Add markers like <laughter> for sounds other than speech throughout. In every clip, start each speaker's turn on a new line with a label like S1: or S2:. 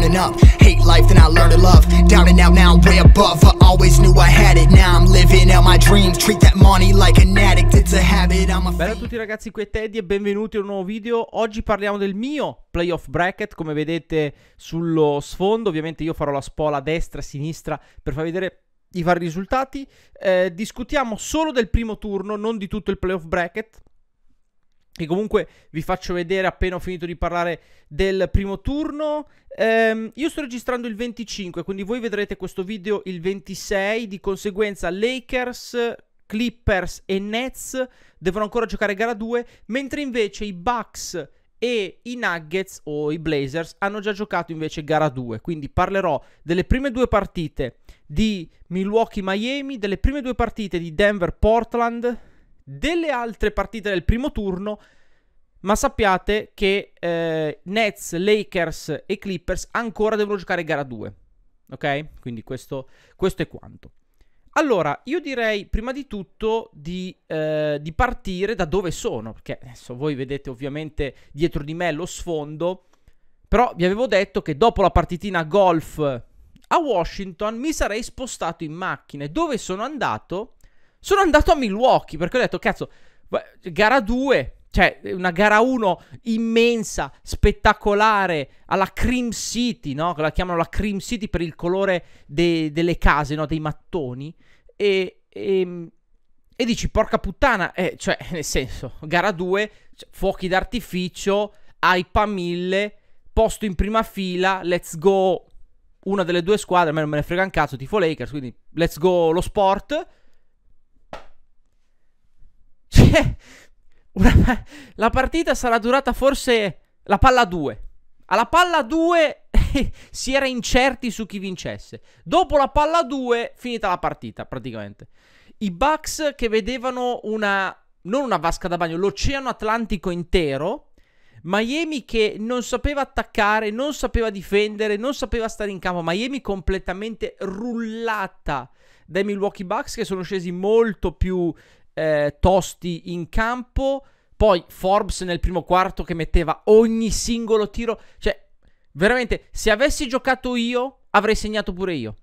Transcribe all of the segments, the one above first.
S1: turning up. Hate life, then I learned to love. Down and out, now I'm way above. I always knew I had it, now I'm living out my dreams. Treat that money like an addict, it's a habit. I'm a Bella a tutti ragazzi, qui è Teddy e benvenuti a un nuovo video. Oggi parliamo del mio playoff bracket, come vedete sullo sfondo. Ovviamente io farò la spola destra, e sinistra per far vedere i vari risultati. Eh, discutiamo solo del primo turno, non di tutto il playoff bracket che comunque vi faccio vedere appena ho finito di parlare del primo turno. Ehm, io sto registrando il 25, quindi voi vedrete questo video il 26, di conseguenza Lakers, Clippers e Nets devono ancora giocare gara 2, mentre invece i Bucks e i Nuggets o i Blazers hanno già giocato invece gara 2, quindi parlerò delle prime due partite di Milwaukee-Miami, delle prime due partite di Denver-Portland, delle altre partite del primo turno. Ma sappiate che eh, Nets, Lakers e Clippers ancora devono giocare gara 2. Ok? Quindi questo, questo è quanto. Allora, io direi prima di tutto di, eh, di, partire da dove sono, perché adesso voi vedete ovviamente dietro di me lo sfondo, però vi avevo detto che dopo la partitina golf a Washington mi sarei spostato in macchina e dove sono andato? Sono andato a Milwaukee perché ho detto, cazzo, gara 2, cioè una gara 1 immensa, spettacolare, alla Cream City, no? La chiamano la Cream City per il colore de- delle case, no? Dei mattoni. E, e, ehm, e dici, porca puttana, eh, cioè, <laughs> nel senso, gara 2, cioè, fuochi d'artificio, hype 1000, posto in prima fila, let's go una delle due squadre, a me non me ne frega un cazzo, tifo Lakers, quindi let's go lo sport <laughs> una, la partita sarà durata forse la palla 2. Alla palla 2 <laughs> si era incerti su chi vincesse. Dopo la palla 2, finita la partita praticamente. I Bucks che vedevano una, non una vasca da bagno, l'oceano Atlantico intero. Miami che non sapeva attaccare, non sapeva difendere, non sapeva stare in campo. Miami completamente rullata dai Milwaukee Bucks che sono scesi molto più eh, tosti in campo. Poi Forbes nel primo quarto che metteva ogni singolo tiro. Cioè, veramente, se avessi giocato io, avrei segnato pure io.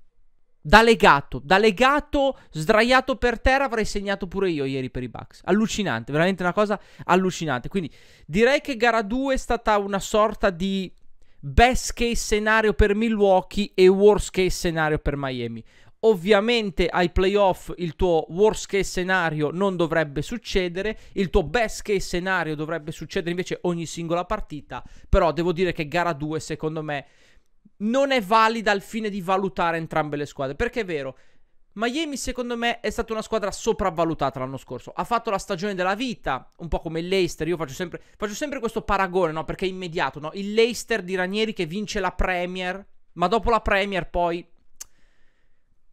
S1: Da legato, da legato, sdraiato per terra, avrei segnato pure io ieri per i Bucks. Allucinante, veramente una cosa allucinante. Quindi direi che gara 2 è stata una sorta di best case scenario per Milwaukee e worst case scenario per Miami. Ovviamente ai playoff il tuo worst case scenario non dovrebbe succedere, il tuo best case scenario dovrebbe succedere invece ogni singola partita, però devo dire che gara 2 secondo me non è valida al fine di valutare entrambe le squadre, perché è vero, Miami secondo me è stata una squadra sopravvalutata l'anno scorso, ha fatto la stagione della vita, un po' come il Leicester, io faccio sempre, faccio sempre questo paragone, no? perché è immediato, no? il Leicester di Ranieri che vince la Premier, ma dopo la Premier poi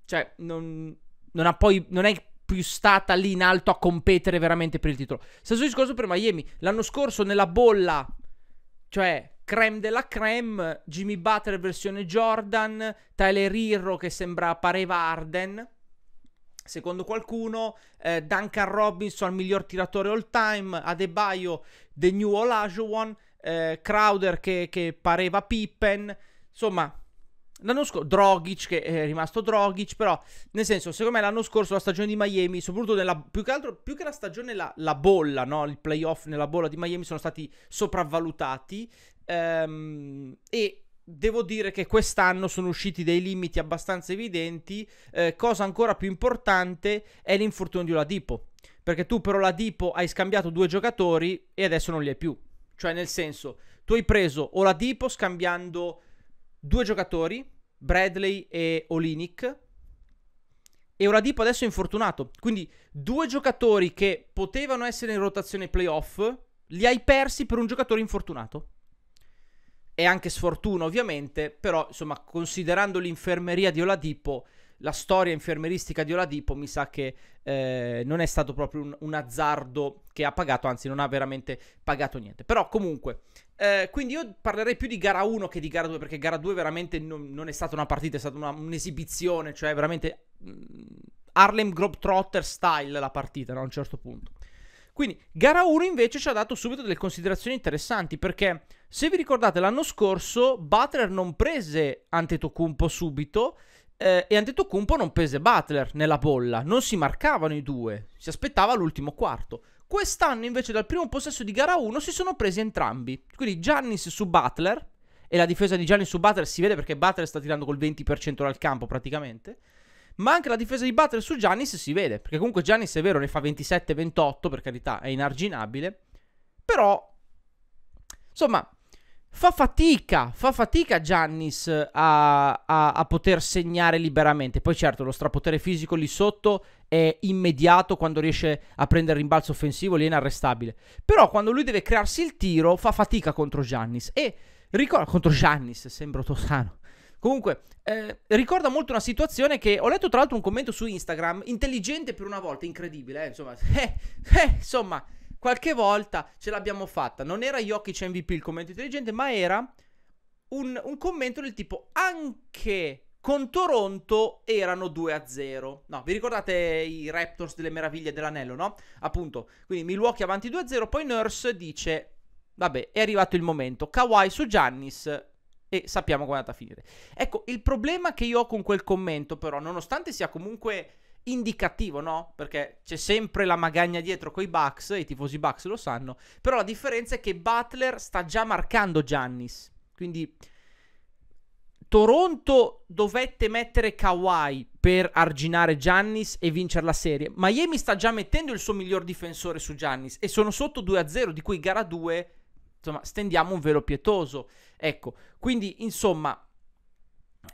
S1: cioè, non, non ha poi. Non è più stata lì in alto a competere veramente per il titolo. Stesso discorso per Miami. L'anno scorso nella bolla, cioè creme della creme, Jimmy Butler versione Jordan, Tyler Irro che sembra pareva Arden. Secondo qualcuno, eh, Duncan Robinson, miglior tiratore all time, Adebayo, The New Olajuwon, eh, Crowder che, che pareva Pippen. Insomma, L'anno scorso, Drogic, che è rimasto Drogic, però, nel senso, secondo me l'anno scorso la stagione di Miami, soprattutto nella, più che altro, più che la stagione, la, la bolla, no? Il playoff nella bolla di Miami sono stati sopravvalutati. Ehm, e devo dire che quest'anno sono usciti dei limiti abbastanza evidenti. Eh, cosa ancora più importante è l'infortunio di Oladipo. Perché tu per Oladipo hai scambiato due giocatori e adesso non li hai più. Cioè, nel senso, tu hai preso Oladipo scambiando due giocatori Bradley e Olinic. E Oladipo adesso è infortunato. Quindi due giocatori che potevano essere in rotazione playoff, li hai persi per un giocatore infortunato. E anche sfortuna ovviamente, però insomma considerando l'infermeria di Oladipo, la storia infermeristica di Oladipo mi sa che eh, non è stato proprio un, un, azzardo che ha pagato, anzi non ha veramente pagato niente. Però comunque eh, quindi io parlerei più di gara 1 che di gara 2 perché gara 2 veramente non, non è stata una partita, è stata una, un'esibizione, cioè veramente mh, mm, Harlem Globetrotter style la partita no? a un certo punto. Quindi gara 1 invece ci ha dato subito delle considerazioni interessanti perché se vi ricordate l'anno scorso Butler non prese Antetokounmpo subito eh, e Antetokounmpo non prese Butler nella bolla, non si marcavano i due, si aspettava l'ultimo quarto. Quest'anno invece dal primo possesso di gara 1 si sono presi entrambi. Quindi Giannis su Butler, e la difesa di Giannis su Butler si vede perché Butler sta tirando col 20% dal campo praticamente. Ma anche la difesa di Butler su Giannis si vede, perché comunque Giannis è vero ne fa 27-28, per carità, è inarginabile. Però, insomma, fa fatica, fa fatica Giannis a, a, a poter segnare liberamente. Poi certo, lo strapotere fisico lì sotto è immediato quando riesce a prendere il rimbalzo offensivo, lì è inarrestabile. Però quando lui deve crearsi il tiro fa fatica contro Giannis e ricorda contro Giannis, sembro tosano. Comunque, eh, ricorda molto una situazione che ho letto tra l'altro un commento su Instagram, intelligente per una volta, incredibile, eh, insomma, <laughs> eh, eh, insomma, qualche volta ce l'abbiamo fatta. Non era Jokic MVP il commento intelligente, ma era un, un commento del tipo anche con Toronto erano 2-0. No, vi ricordate i Raptors delle meraviglie dell'anello, no? Appunto, quindi Milwaukee avanti 2-0, poi Nurse dice Vabbè, è arrivato il momento. Kawhi su Giannis e sappiamo come è andata a finire. Ecco, il problema che io ho con quel commento, però, nonostante sia comunque indicativo, no? Perché c'è sempre la magagna dietro coi Bucks, i tifosi Bucks lo sanno, però la differenza è che Butler sta già marcando Giannis. Quindi Toronto dovette mettere Kawhi per arginare Giannis e vincere la serie. Miami sta già mettendo il suo miglior difensore su Giannis e sono sotto 2-0, di cui gara 2, insomma, stendiamo un velo pietoso. Ecco, quindi insomma,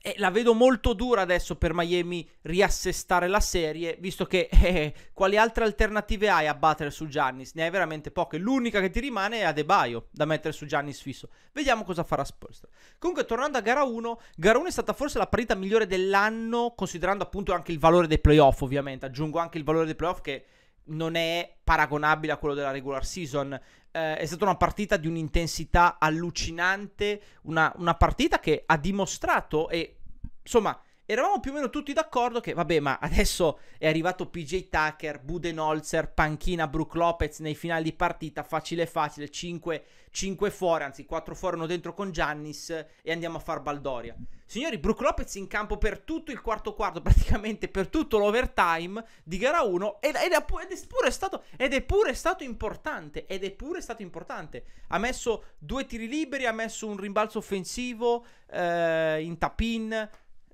S1: e la vedo molto dura adesso per Miami riassestare la serie, visto che <laughs> eh, quali altre alternative hai a battere su Giannis? Ne hai veramente poche. L'unica che ti rimane è Adebaio da mettere su Giannis fisso. Vediamo cosa farà Spurs. Comunque, tornando a gara 1, gara 1 è stata forse la partita migliore dell'anno, considerando appunto anche il valore dei playoff, ovviamente. Aggiungo anche il valore dei playoff che non è paragonabile a quello della regular season. Eh, è stata una partita di un'intensità allucinante, una, una partita che ha dimostrato e insomma eravamo più o meno tutti d'accordo che, vabbè, ma adesso è arrivato PJ Tucker, Budenholzer, panchina Brook Lopez nei finali di partita, facile facile, 5, 5 fuori, anzi 4 fuori, uno dentro con Giannis e andiamo a far Baldoria. Signori, Brook Lopez in campo per tutto il quarto quarto, <laughs> praticamente per tutto l'overtime di gara 1 ed, ed, è, ed, è pure stato, ed è pure stato importante, ed è pure stato importante. Ha messo due tiri liberi, ha messo un rimbalzo offensivo eh, in tapin,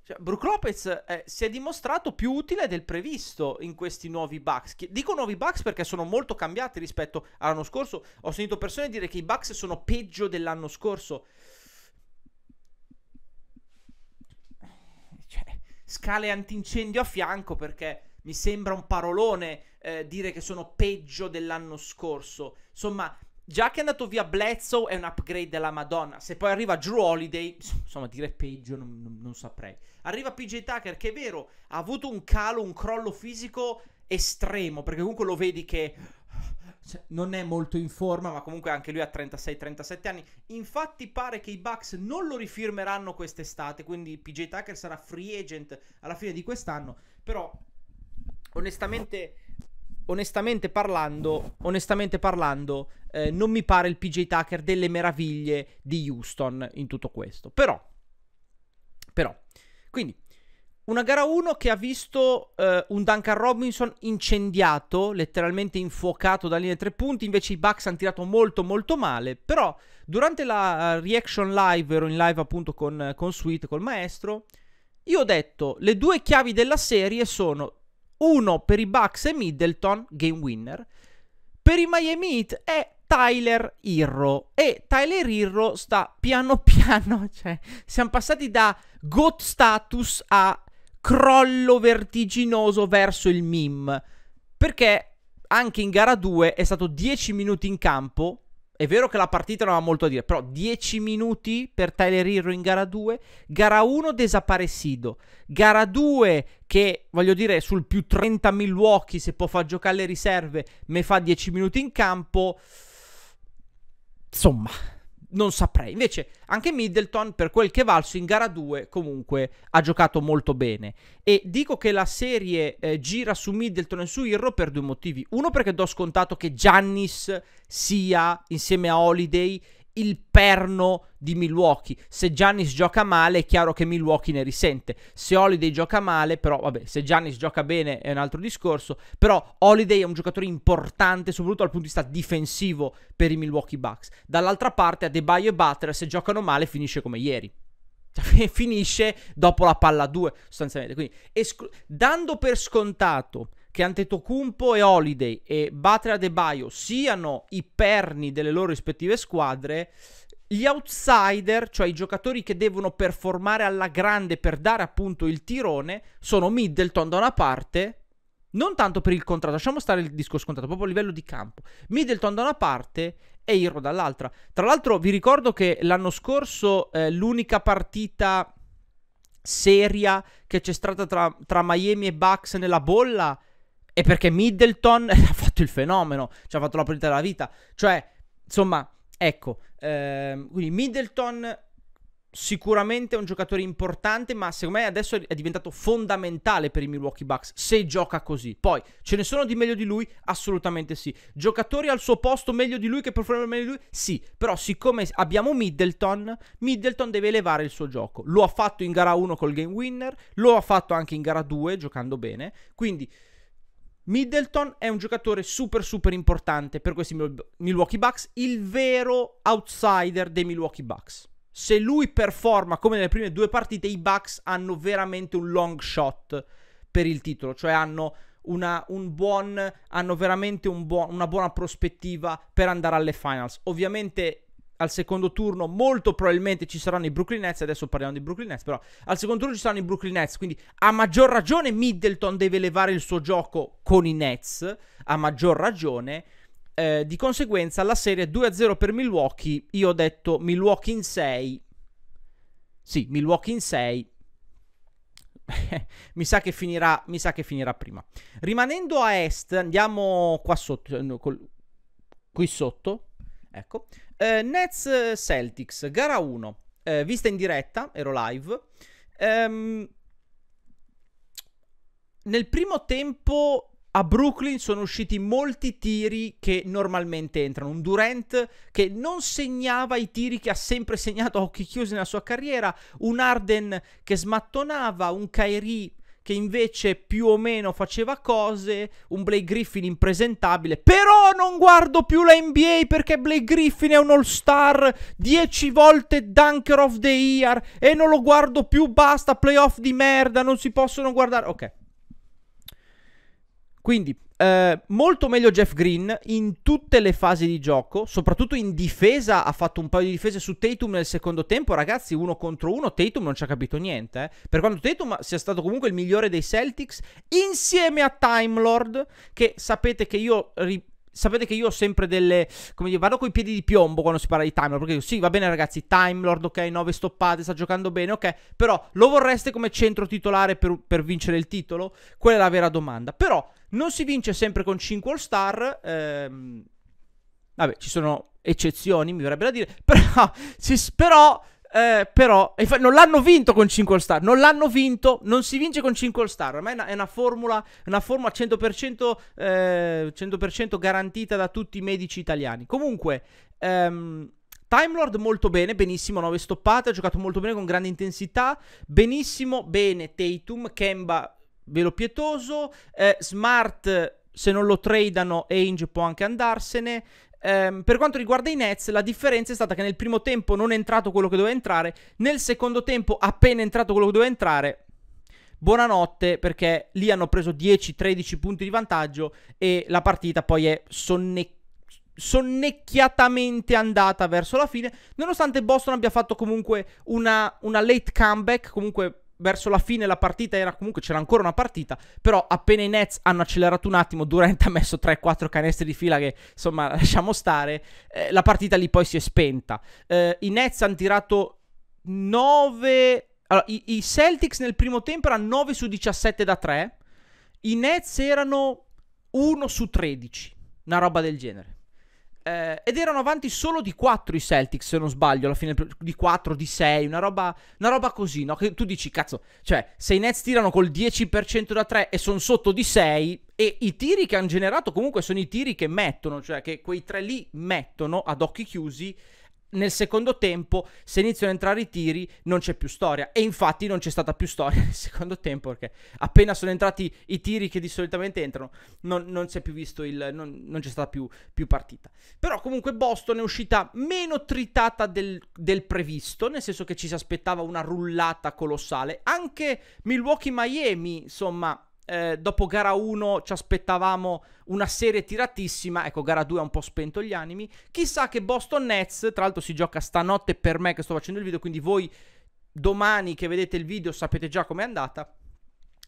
S1: cioè, Brook Lopez eh, si è dimostrato più utile del previsto in questi nuovi Bucks. Dico nuovi Bucks perché sono molto cambiati rispetto all'anno scorso. Ho sentito persone dire che i Bucks sono peggio dell'anno scorso. Eh, cioè, scale antincendio a fianco perché mi sembra un parolone eh, dire che sono peggio dell'anno scorso. Insomma, Già che è andato via Bledsoe è un upgrade della Madonna. Se poi arriva Drew Holiday, insomma, dire peggio non, non, non saprei. Arriva PJ Tucker, che è vero, ha avuto un calo, un crollo fisico estremo, perché comunque lo vedi che cioè, non è molto in forma, ma comunque anche lui ha 36-37 anni. Infatti pare che i Bucks non lo rifirmeranno quest'estate, quindi PJ Tucker sarà free agent alla fine di quest'anno, però onestamente onestamente parlando, onestamente parlando eh, non mi pare il PJ Tucker delle meraviglie di Houston in tutto questo. Però, però, quindi, una gara 1 che ha visto eh, un Duncan Robinson incendiato, letteralmente infuocato da linea 3 punti, invece i Bucks hanno tirato molto molto male, però durante la eh, reaction live, ero in live appunto con, con Sweet, col maestro, io ho detto le due chiavi della serie sono uno per i Bucks e Middleton, game winner. Per i Miami Heat è Tyler Irro e Tyler Irro sta piano <laughs> piano, cioè siamo passati da GOAT status a crollo vertiginoso verso il MIM. perché anche in gara 2 è stato 10 minuti in campo è vero che la partita non ha molto a dire, però 10 minuti per Tyler Hero in gara 2, gara 1 desaparecido, gara 2 che voglio dire sul più 30 Milwaukee se può far giocare le riserve, me fa 10 minuti in campo. Insomma, non saprei. Invece anche Middleton, per quel che è valso, in gara 2 comunque ha giocato molto bene. E dico che la serie eh, gira su Middleton e su Irro per due motivi. Uno perché do scontato che Giannis sia, insieme a Holiday, il perno di Milwaukee. Se Giannis gioca male è chiaro che Milwaukee ne risente. Se Holiday gioca male, però vabbè, se Giannis gioca bene è un altro discorso, però Holiday è un giocatore importante soprattutto dal punto di vista difensivo per i Milwaukee Bucks. Dall'altra parte Adebayo e Butler se giocano male finisce come ieri. Cioè, <laughs> finisce dopo la palla 2 sostanzialmente. Quindi esclu- dando per scontato che Antetokounmpo e Holiday e Batra De Adebayo siano i perni delle loro rispettive squadre, gli outsider, cioè i giocatori che devono performare alla grande per dare appunto il tirone, sono Middleton da una parte, non tanto per il contratto, lasciamo stare il disco scontato, proprio a livello di campo. Middleton da una parte e Hero dall'altra. Tra l'altro vi ricordo che l'anno scorso eh, l'unica partita seria che c'è stata tra, tra Miami e Bucks nella bolla e perché Middleton <laughs> ha fatto il fenomeno, ci ha fatto la partita della vita. Cioè, insomma, ecco, ehm, quindi Middleton sicuramente è un giocatore importante, ma secondo me adesso è diventato fondamentale per i Milwaukee Bucks se gioca così. Poi ce ne sono di meglio di lui? Assolutamente sì. Giocatori al suo posto meglio di lui che performano meglio di lui? Sì, però siccome abbiamo Middleton, Middleton deve elevare il suo gioco. Lo ha fatto in gara 1 col game winner, lo ha fatto anche in gara 2 giocando bene, quindi Middleton è un giocatore super super importante per questi Milwaukee Bucks, il vero outsider dei Milwaukee Bucks. Se lui performa come nelle prime due partite, i Bucks hanno veramente un long shot per il titolo, cioè hanno, una, un buon, hanno veramente un buon, una buona prospettiva per andare alle finals. Ovviamente al secondo turno molto probabilmente ci saranno i Brooklyn Nets, adesso parliamo di Brooklyn Nets, però al secondo turno ci saranno i Brooklyn Nets, quindi a maggior ragione Middleton deve levare il suo gioco con i Nets, a maggior ragione, eh, di conseguenza la serie 2-0 per Milwaukee, io ho detto Milwaukee in 6, sì, Milwaukee in 6, <laughs> mi, sa che finirà, mi sa che finirà prima. Rimanendo a est, andiamo qua sotto, eh, qui sotto, Ecco. Eh, Nets eh, Celtics, gara 1. Eh, vista in diretta, ero live. Ehm, nel primo tempo a Brooklyn sono usciti molti tiri che normalmente entrano. Un Durant che non segnava i tiri che ha sempre segnato a occhi chiusi nella sua carriera. Un Arden che smattonava. Un Kairi che invece più o meno faceva cose, un Blake Griffin impresentabile, però non guardo più la NBA perché Blake Griffin è un all-star, 10 volte dunker of the year e non lo guardo più, basta, playoff di merda, non si possono guardare, ok. Quindi, eh, molto meglio Jeff Green in tutte le fasi di gioco, soprattutto in difesa. Ha fatto un paio di difese su Tatum nel secondo tempo. Ragazzi, uno contro uno, Tatum non ci ha capito niente. Eh. Per quanto Tatum sia stato comunque il migliore dei Celtics, insieme a Time Lord, che sapete che io. Ri- sapete che io ho sempre delle. Come dire, vado coi piedi di piombo quando si parla di Time Lord. Perché sì, va bene, ragazzi. Time Lord, ok, 9 stoppate, sta giocando bene, ok. Però lo vorreste come centro titolare per, per vincere il titolo? Quella è la vera domanda. Però non si vince sempre con 5 All Star. Ehm, vabbè, ci sono eccezioni, mi verrebbe da dire. <laughs> Però, si, però, eh, però infa- non l'hanno vinto con 5 All Star. Non l'hanno vinto. Non si vince con 5 All Star. Ormai è una, è una formula, una formula 100%, eh, 100% garantita da tutti i medici italiani. Comunque, ehm, Time Lord molto bene, benissimo, 9 stoppate, ha giocato molto bene con grande intensità, benissimo, bene Tatum, Kemba velo pietoso, eh, Smart se non lo tradano Ainge può anche andarsene. Eh, per quanto riguarda i Nets, la differenza è stata che nel primo tempo non è entrato quello che doveva entrare, nel secondo tempo appena è entrato quello che doveva entrare, buonanotte perché lì hanno preso 10-13 punti di vantaggio e la partita poi è sonne- sonnecchiatamente andata verso la fine, nonostante Boston abbia fatto comunque una, una late comeback, comunque verso la fine la partita era comunque c'era ancora una partita, però appena i Nets hanno accelerato un attimo, Durant ha messo 3-4 canestri di fila che insomma <laughs> lasciamo stare, eh, la partita lì poi si è spenta. Eh, I Nets hanno tirato 9 allora, i, i, Celtics nel primo tempo erano 9 su 17 da 3, i Nets erano 1 su 13, una roba del genere. Eh, ed erano avanti solo di 4 i Celtics, se non sbaglio, alla fine di 4, di 6, una roba, una roba così, no? Che tu dici, cazzo, cioè, se i Nets tirano col 10% da 3 e sono sotto di 6, e i tiri che hanno generato comunque sono i tiri che mettono, cioè che quei tre lì mettono ad occhi chiusi, nel secondo tempo, se iniziano a entrare i tiri, non c'è più storia. E infatti non c'è stata più storia <laughs> nel secondo tempo, perché appena sono entrati i tiri che di solitamente entrano, non, non si è più visto il. non, non c'è stata più, più, partita. Però comunque Boston è uscita meno tritata del, del, previsto, nel senso che ci si aspettava una rullata colossale. Anche Milwaukee Miami, insomma eh, dopo gara 1 ci aspettavamo una serie tiratissima, ecco gara 2 ha un po' spento gli animi, chissà che Boston Nets, tra l'altro si gioca stanotte per me che sto facendo il video, quindi voi domani che vedete il video sapete già com'è andata,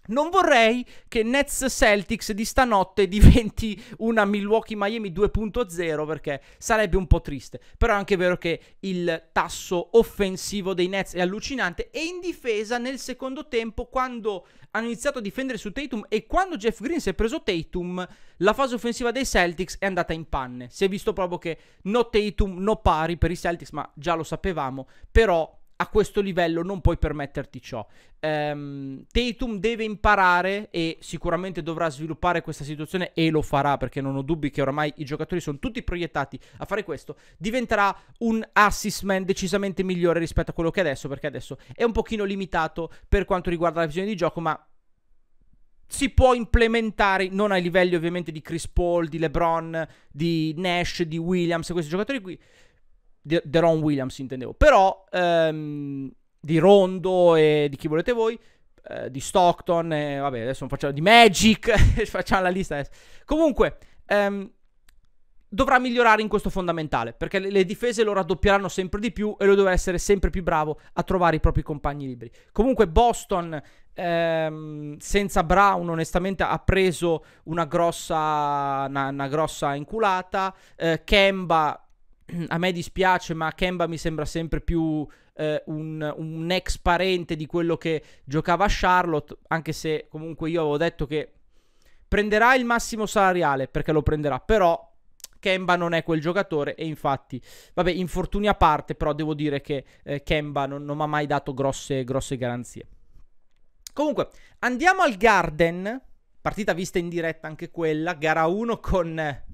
S1: non vorrei che Nets Celtics di stanotte diventi una Milwaukee Miami 2.0 perché sarebbe un po' triste. Però è anche vero che il tasso offensivo dei Nets è allucinante e in difesa nel secondo tempo quando hanno iniziato a difendere su Tatum e quando Jeff Green si è preso Tatum, la fase offensiva dei Celtics è andata in panne. Si è visto proprio che no Tatum, no pari per i Celtics, ma già lo sapevamo, però a questo livello non puoi permetterti ciò. Um, Tatum deve imparare e sicuramente dovrà sviluppare questa situazione e lo farà perché non ho dubbi che oramai i giocatori sono tutti proiettati a fare questo. Diventerà un assist man decisamente migliore rispetto a quello che è adesso perché adesso è un pochino limitato per quanto riguarda la visione di gioco ma si può implementare non ai livelli ovviamente di Chris Paul, di LeBron, di Nash, di Williams, questi giocatori qui De Ron Williams intendevo, però ehm, di Rondo e di chi volete voi, eh, di Stockton, e, vabbè adesso non facciamo, di Magic, <laughs> facciamo la lista adesso. Comunque, ehm, dovrà migliorare in questo fondamentale, perché le, le, difese lo raddoppieranno sempre di più e lui dovrà essere sempre più bravo a trovare i propri compagni liberi. Comunque Boston ehm, senza Brown onestamente ha preso una grossa, una, una grossa inculata, eh, Kemba a me dispiace, ma Kemba mi sembra sempre più eh, un, un, ex parente di quello che giocava a Charlotte, anche se comunque io avevo detto che prenderà il massimo salariale, perché lo prenderà, però Kemba non è quel giocatore e infatti, vabbè, infortuni a parte, però devo dire che eh, Kemba non, non mi ha mai dato grosse, grosse garanzie. Comunque, andiamo al Garden, partita vista in diretta anche quella, gara 1 con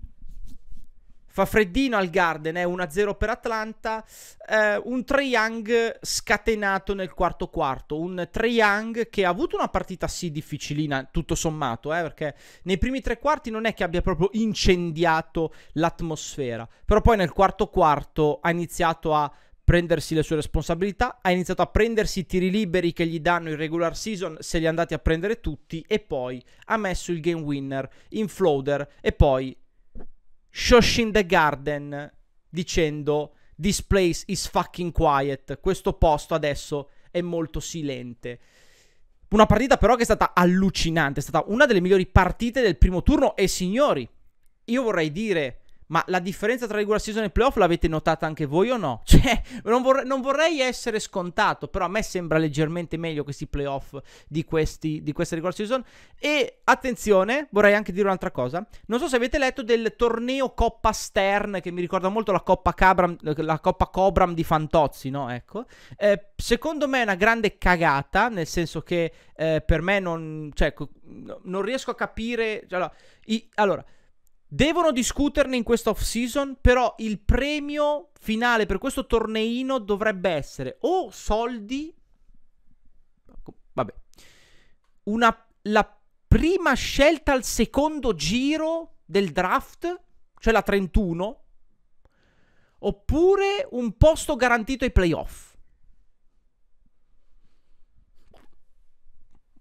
S1: Fa freddino al Garden, è eh, 1-0 per Atlanta. Eh, un Trae Young scatenato nel quarto quarto. Un Trae Young che ha avuto una partita sì difficilina, tutto sommato, eh, perché nei primi tre quarti non è che abbia proprio incendiato l'atmosfera. Però poi nel quarto quarto ha iniziato a prendersi le sue responsabilità, ha iniziato a prendersi i tiri liberi che gli danno in regular season, se li è andati a prendere tutti e poi ha messo il game winner in floater e poi Shoshin the Garden dicendo This place is fucking quiet. Questo posto adesso è molto silente. Una partita però che è stata allucinante, è stata una delle migliori partite del primo turno e signori, io vorrei dire ma la differenza tra regular season e playoff l'avete notata anche voi o no? <laughs> Cioè, non vorrei, non vorrei essere scontato, però a me sembra leggermente meglio questi playoff di, questi, di questa regular season. E attenzione, vorrei anche dire un'altra cosa. Non so se avete letto del torneo Coppa Stern, che mi ricorda molto la Coppa, Cabram, la Coppa Cobram di Fantozzi, no? Ecco. Eh, secondo me è una grande cagata, nel senso che eh, per me non, cioè, non riesco a capire... Cioè, allora, i, allora Devono discuterne in questa off-season, però il premio finale per questo torneino dovrebbe essere o soldi, vabbè, una, la prima scelta al secondo giro del draft, cioè la 31, oppure un posto garantito ai playoff.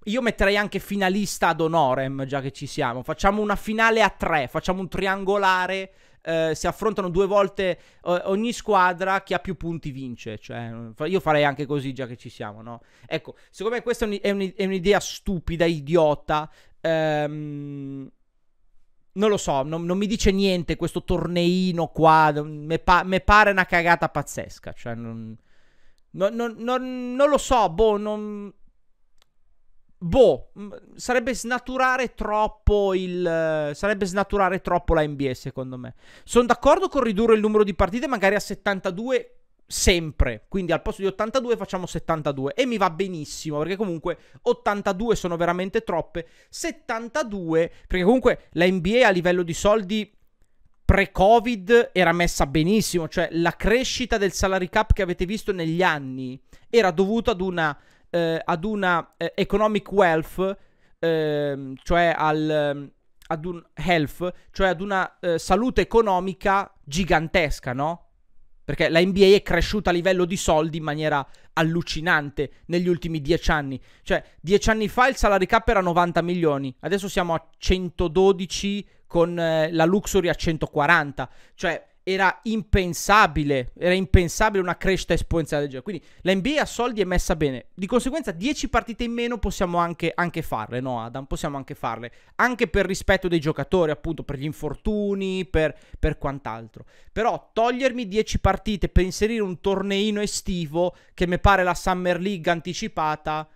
S1: Io metterei anche finalista ad Onorem, già che ci siamo. Facciamo una finale a tre, facciamo un triangolare. Eh, si affrontano due volte eh, ogni squadra, chi ha più punti vince. Cioè, io farei anche così, già che ci siamo, no? Ecco, secondo me questa è, un, è un'idea stupida, idiota. Ehm... Non lo so, non, non, mi dice niente questo torneino qua. Mi pa- pare una cagata pazzesca. Cioè, non, non, non lo so, boh, non Boh, sarebbe snaturare troppo il. Sarebbe snaturare troppo la NBA, secondo me. Sono d'accordo con ridurre il numero di partite, magari a 72 sempre. Quindi al posto di 82 facciamo 72 e mi va benissimo perché comunque 82 sono veramente troppe, 72 perché comunque la NBA a livello di soldi pre-Covid era messa benissimo, cioè la crescita del salary cap che avete visto negli anni era dovuta ad una eh, ad una eh, economic wealth, eh, cioè al, ehm, ad un health, cioè ad una eh, salute economica gigantesca, no? Perché la NBA è cresciuta a livello di soldi in maniera allucinante negli ultimi dieci anni. Cioè, dieci anni fa il salary cap era 90 milioni, adesso siamo a 112 con eh, la luxury a 140. Cioè, era impensabile, era impensabile una crescita esponenziale del gioco. Quindi la NBA a soldi è messa bene. Di conseguenza 10 partite in meno possiamo anche, anche, farle, no Adam? Possiamo anche farle, anche per rispetto dei giocatori, appunto, per gli infortuni, per, per quant'altro. Però togliermi 10 partite per inserire un torneino estivo, che mi pare la Summer League anticipata,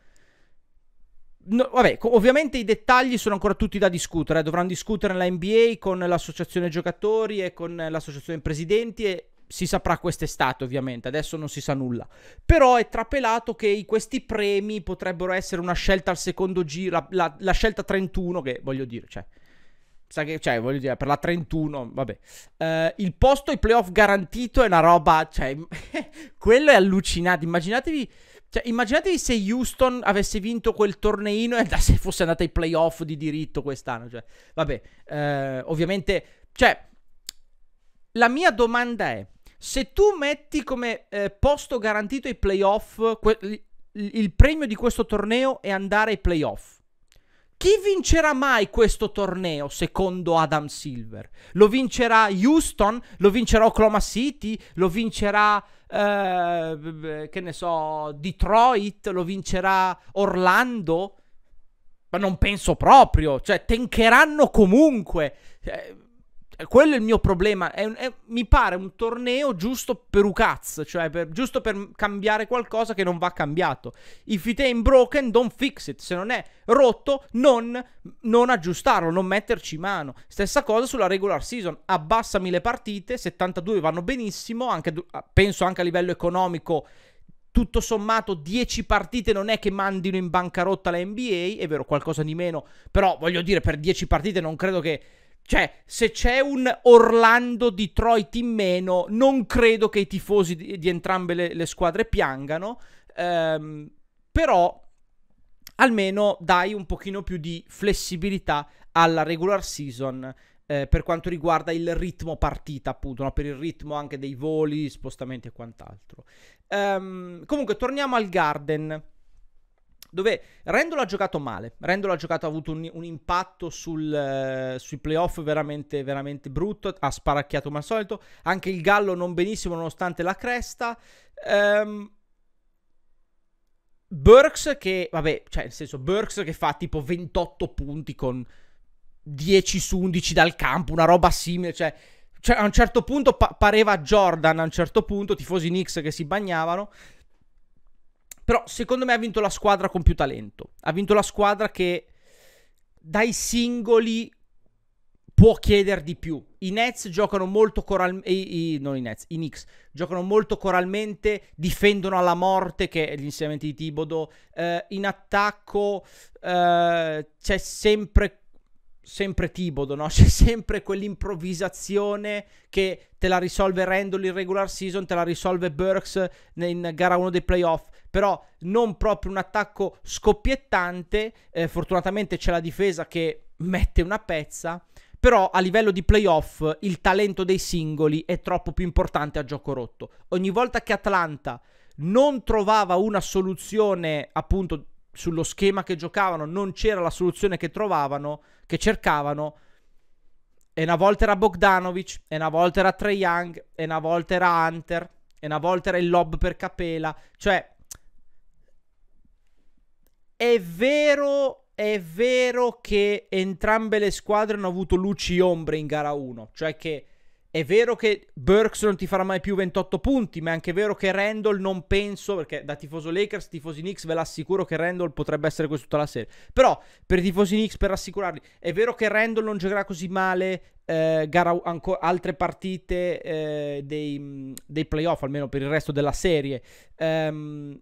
S1: No, vabbè, ovviamente i dettagli sono ancora tutti da discutere, eh. dovranno discutere la NBA con l'associazione giocatori e con l'associazione presidenti e si saprà quest'estate ovviamente, adesso non si sa nulla. Però è trapelato che questi premi potrebbero essere una scelta al secondo giro, la, la, la scelta 31 che voglio dire, cioè, che, cioè, voglio dire, per la 31, vabbè. Uh, il posto ai playoff garantito è una roba, cioè, <laughs> quello è allucinante. Immaginatevi cioè, immaginatevi se Houston avesse vinto quel torneino e andasse, fosse andata ai playoff di diritto quest'anno. Cioè, vabbè, eh, ovviamente, cioè, la mia domanda è, se tu metti come eh, posto garantito ai playoff, que- il, il premio di questo torneo è andare ai playoff. Chi vincerà mai questo torneo secondo Adam Silver? Lo vincerà Houston? Lo vincerà Oklahoma City? Lo vincerà eh, che ne so, Detroit lo vincerà Orlando. Ma non penso proprio, cioè tencheranno comunque. Eh, quello è il mio problema. È è, mi pare un torneo giusto per Ucaz, cioè per, giusto per cambiare qualcosa che non va cambiato. If it ain't broken, don't fix it. Se non è rotto, non, non aggiustarlo, non metterci mano. Stessa cosa sulla regular season. Abbassami le partite, 72 vanno benissimo, anche, ah, penso anche a livello economico tutto sommato 10 partite non è che mandino in bancarotta la NBA, è vero qualcosa di meno, però voglio dire per 10 partite non credo che cioè, se c'è un Orlando Detroit in meno, non credo che i tifosi di, di entrambe le, le, squadre piangano. Ehm, però almeno dai un pochino più di flessibilità alla regular season eh, per quanto riguarda il ritmo partita, appunto, no? per il ritmo anche dei voli, spostamenti e quant'altro. Ehm, comunque, torniamo al Garden dove Randall ha giocato male, Randall ha giocato, ha avuto un, un impatto sul, eh, sui playoff veramente, veramente brutto, ha sparacchiato come al solito, anche il Gallo non benissimo nonostante la cresta. Um, Burks che, vabbè, cioè nel senso Burks che fa tipo 28 punti con 10 su 11 dal campo, una roba simile, cioè, cioè a un certo punto pa- pareva Jordan, a un certo punto, tifosi Knicks che si bagnavano. Però secondo me ha vinto la squadra con più talento. Ha vinto la squadra che dai singoli può chiedere di più. I Nets giocano molto coralmente. I, non i Nets, i Knicks giocano molto coralmente, difendono alla morte, che è l'insegnamento di Tibodo. Eh, in attacco eh, c'è sempre sempre Tibodo, no? <laughs> C'è sempre quell'improvvisazione che te la risolve Randall in regular season, te la risolve Burks in gara 1 dei playoff, però non proprio un attacco scoppiettante, eh, fortunatamente c'è la difesa che mette una pezza, però a livello di playoff il talento dei singoli è troppo più importante a gioco rotto. Ogni volta che Atlanta non trovava una soluzione appunto sullo schema che giocavano non c'era la soluzione che trovavano, che cercavano. E una volta era Bogdanovic, e una volta era Trae Young, e una volta era Hunter, e una volta era il lob per Capela. Cioè, è vero, è vero che entrambe le squadre hanno avuto luci e ombre in gara 1. Cioè che è vero che Burks non ti farà mai più 28 punti, ma è anche vero che Randall non penso, perché da tifoso Lakers, tifosi Knicks, ve l'assicuro che Randall potrebbe essere questo tutta la serie. Però, per i tifosi Knicks, per rassicurarli, è vero che Randall non giocherà così male eh, gara, anco, altre partite eh, dei, dei, playoff, almeno per il resto della serie. Ehm... Um,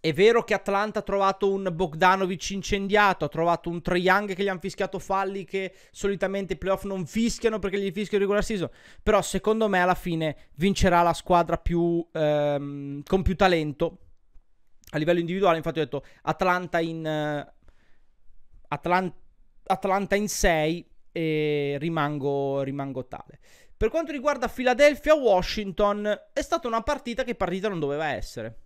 S1: è vero che Atlanta ha trovato un Bogdanovic incendiato, ha trovato un Triang che gli hanno fischiato falli che solitamente i playoff non fischiano perché gli fischiano il regular season. Però secondo me alla fine vincerà la squadra più, ehm, con più talento a livello individuale. Infatti ho detto Atlanta in, eh, Atlant- Atlanta in 6 e rimango, rimango tale. Per quanto riguarda Philadelphia-Washington, è stata una partita che partita non doveva essere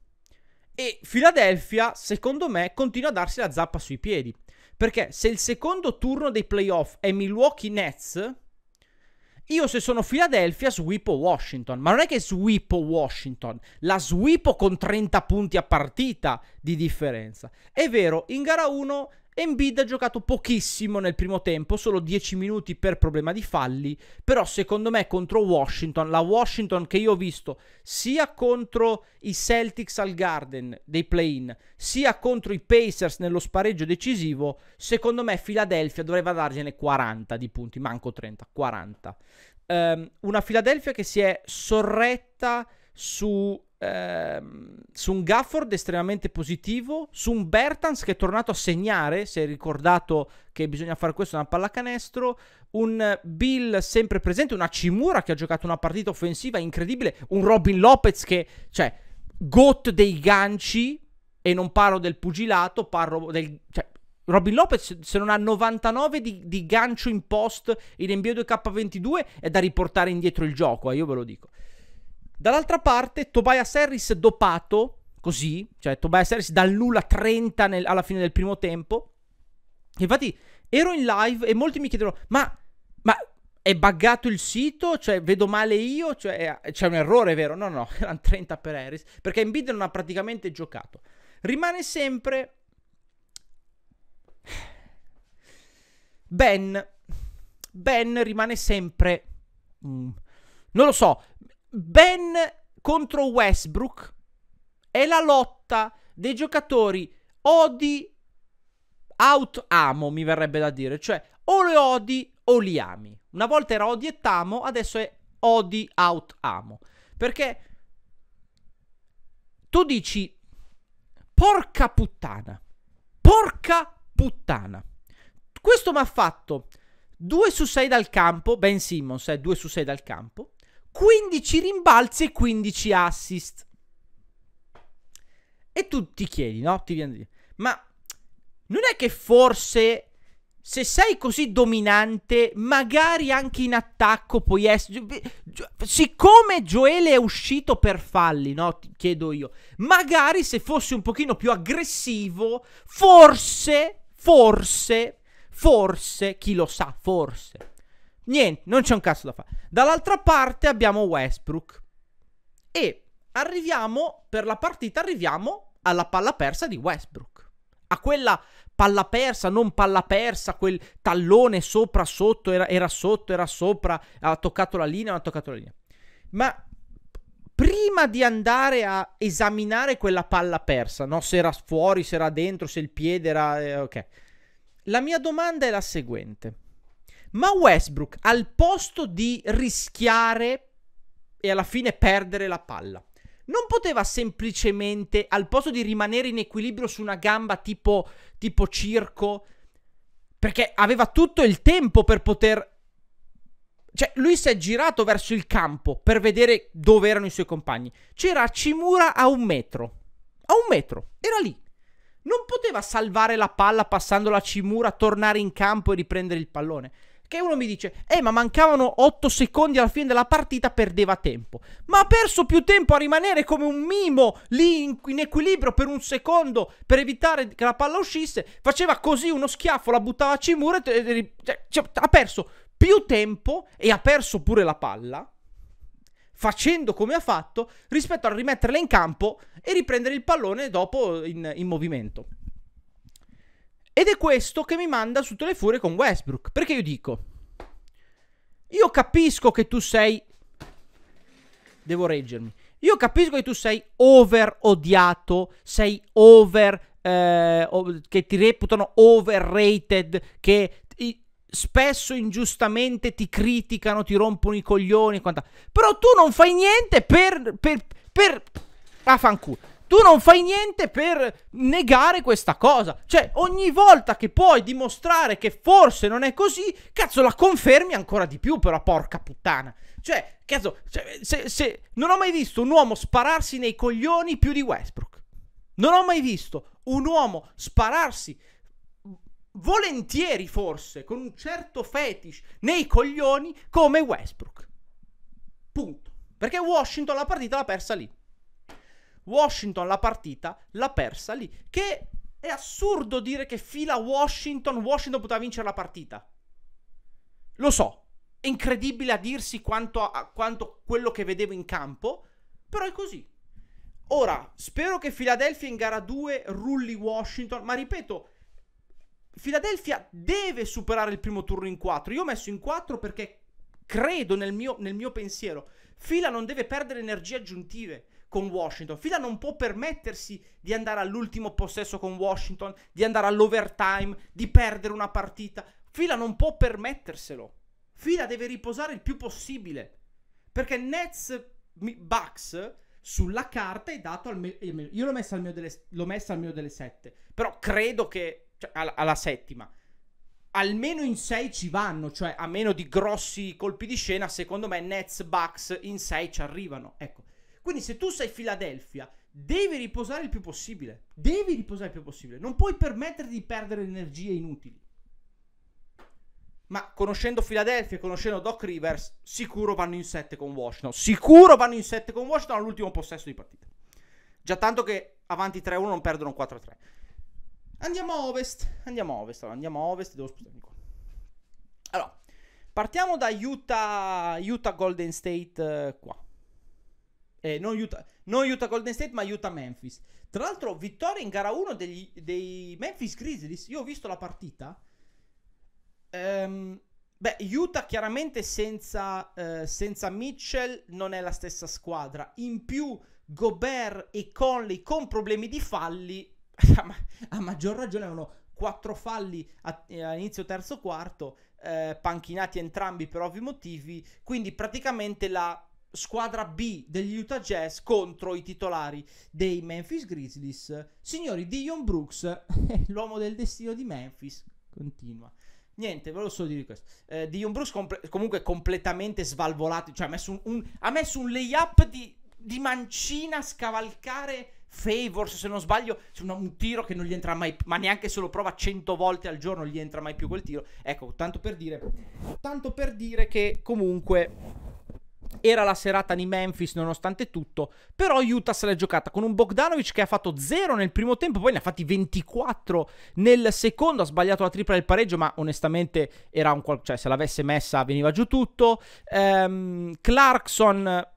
S1: e Philadelphia, secondo me, continua a darsi la zappa sui piedi. Perché se il secondo turno dei playoff è Milwaukee Nets, io se sono Philadelphia sweepo Washington. Ma non è che sweepo Washington, la sweepo con 30 punti a partita di differenza. È vero, in gara 1 Embiid ha giocato pochissimo nel primo tempo, solo 10 minuti per problema di falli, però secondo me contro Washington, la Washington che io ho visto sia contro i Celtics al Garden dei play-in, sia contro i Pacers nello spareggio decisivo, secondo me Philadelphia dovrebbe dargliene 40 di punti, manco 30, 40. Um, una Philadelphia che si è sorretta su Ehm, su un Gafford estremamente positivo, su un Bertans che è tornato a segnare, si è ricordato che bisogna fare questo una pallacanestro, un Bill sempre presente, una Cimura che ha giocato una partita offensiva incredibile, un Robin Lopez che, cioè, GOT dei ganci, e non parlo del pugilato, parlo del... Cioè, Robin Lopez se non ha 99 di, di gancio in post in NBA 2K22 è da riportare indietro il gioco, eh, io ve lo dico. Dall'altra parte, Tobias Harris dopato, così, cioè Tobias Harris dal nulla 30 nel, alla fine del primo tempo. Infatti, ero in live e molti mi chiedevano, ma, ma è buggato il sito? Cioè, vedo male io? Cioè, c'è un errore, vero? No, no, <laughs> erano 30 per Harris, perché Embiid non ha praticamente giocato. Rimane sempre... Ben... Ben rimane sempre... Mm. Non lo so, Ben contro Westbrook è la lotta dei giocatori odi out amo, mi verrebbe da dire, cioè o le odi o li ami. Una volta era odi e tamo, adesso è odi out amo, perché tu dici porca puttana. Porca puttana. Questo mi ha fatto 2 su 6 dal campo, Ben Simmons è eh, 2 su 6 dal campo, 15 rimbalzi e 15 assist. E tu ti chiedi, no? Ti viene ma non è che forse se sei così dominante, magari anche in attacco puoi essere. Siccome Joele è uscito per falli, no? Ti chiedo io. Magari se fossi un pochino più aggressivo, forse, forse, forse, chi lo sa, forse Niente, non c'è un cazzo da fare. Dall'altra parte abbiamo Westbrook. E arriviamo, per la partita arriviamo alla palla persa di Westbrook. A quella palla persa, non palla persa, quel tallone sopra, sotto, era, era sotto, era sopra, ha toccato la linea, ha toccato la linea. Ma prima di andare a esaminare quella palla persa, no? se era fuori, se era dentro, se il piede era... Eh, ok. La mia domanda è la seguente. Ma Westbrook, al posto di rischiare e alla fine perdere la palla, non poteva semplicemente, al posto di rimanere in equilibrio su una gamba tipo, tipo circo, perché aveva tutto il tempo per poter... Cioè, lui si è girato verso il campo per vedere dove erano i suoi compagni. C'era Cimura a un metro. A un metro. Era lì. Non poteva salvare la palla passando la Cimura, tornare in campo e riprendere il pallone. Che uno mi dice, eh ma mancavano 8 secondi alla fine della partita, perdeva tempo. Ma ha perso più tempo a rimanere come un mimo lì in, in equilibrio per un secondo per evitare che la palla uscisse. Faceva così uno schiaffo, la buttava a Cimura e, cioè, cioè, ha perso più tempo e ha perso pure la palla facendo come ha fatto rispetto a rimetterla in campo e riprendere il pallone dopo in, in movimento. Ed è questo che mi manda su tutte le furie con Westbrook. Perché io dico, io capisco che tu sei... Devo reggermi. Io capisco che tu sei over odiato, sei over... Eh, che ti reputano overrated, che spesso ingiustamente ti criticano, ti rompono i coglioni e quant'altro. Però tu non fai niente per... per, per... Vaffanculo tu non fai niente per negare questa cosa. Cioè, ogni volta che puoi dimostrare che forse non è così, cazzo, la confermi ancora di più, però, porca puttana. Cioè, cazzo, cioè, se, se, non ho mai visto un uomo spararsi nei coglioni più di Westbrook. Non ho mai visto un uomo spararsi volentieri, forse, con un certo fetish nei coglioni come Westbrook. Punto. Perché Washington la partita l'ha persa lì. Washington la partita l'ha persa lì. Che è assurdo dire che fila Washington, Washington poteva vincere la partita. Lo so, è incredibile a dirsi quanto, a, a quanto quello che vedevo in campo, però è così. Ora, spero che Philadelphia in gara 2 rulli Washington, ma ripeto, Philadelphia deve superare il primo turno in 4. Io ho messo in 4 perché credo nel mio, nel mio pensiero. Fila non deve perdere energie aggiuntive con Washington. Fila non può permettersi di andare all'ultimo possesso con Washington, di andare all'overtime, di perdere una partita. Fila non può permetterselo. Fila deve riposare il più possibile. Perché Nets Bucks sulla carta è dato al me- io l'ho messa al mio delle, l'ho messa al mio delle 7, però credo che cioè, alla, alla settima almeno in 6 ci vanno, cioè a meno di grossi colpi di scena, secondo me Nets Bucks in 6 ci arrivano. Ecco, quindi se tu sei Filadelfia, devi riposare il più possibile. Devi riposare il più possibile. Non puoi permetterti di perdere energie inutili. Ma conoscendo Filadelfia e conoscendo Doc Rivers, sicuro vanno in 7 con Washington. Sicuro vanno in 7 con Washington all'ultimo possesso di partita. Già tanto che avanti 3-1 non perdono 4-3. Andiamo a ovest. Andiamo a ovest. Allora, andiamo a ovest. Devo spostarmi qua. Allora, partiamo da Utah, Utah Golden State eh, qua. Eh, non, aiuta, non Utah Golden State, ma aiuta Memphis. Tra l'altro, vittoria in gara 1 dei Memphis Grizzlies. Io ho visto la partita. Ehm, beh, Utah chiaramente senza, eh, senza Mitchell non è la stessa squadra. In più, Gobert e Conley con problemi di falli. <laughs> a maggior ragione avevano 4 falli eh, a, inizio terzo quarto, eh, panchinati entrambi per ovvi motivi. Quindi praticamente la squadra B degli Utah Jazz contro i titolari dei Memphis Grizzlies. Signori, Dion Brooks, <laughs> l'uomo del destino di Memphis, continua. Niente, volevo solo dire questo. Eh, Dion Brooks com- comunque completamente svalvolato, cioè ha messo un, un, ha messo un layup di, di mancina a scavalcare Favors, se non sbaglio, su un tiro che non gli entra mai, ma neanche se lo prova 100 volte al giorno gli entra mai più quel tiro. Ecco, tanto per dire, tanto per dire che comunque era la serata di Memphis nonostante tutto, però Utah se l'è giocata con un Bogdanovic che ha fatto 0 nel primo tempo, poi ne ha fatti 24 nel secondo, ha sbagliato la tripla del pareggio, ma onestamente era un qual- cioè se l'avesse messa veniva giù tutto. Um, Clarkson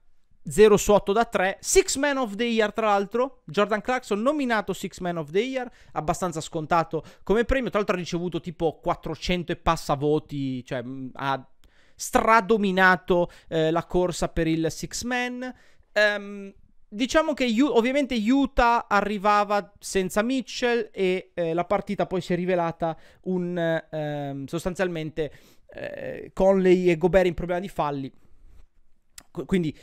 S1: 0 su 8 da 3, Six Man of the Year tra l'altro, Jordan Clarkson nominato Six Man of the Year, abbastanza scontato come premio, tra l'altro ha ricevuto tipo 400 e passa voti, cioè ha stradominato eh, la corsa per il six man. Um, ehm, diciamo che U- ovviamente Utah arrivava senza Mitchell e eh, la partita poi si è rivelata un ehm, eh, sostanzialmente Conley e Gobert in problema di falli. Qu- quindi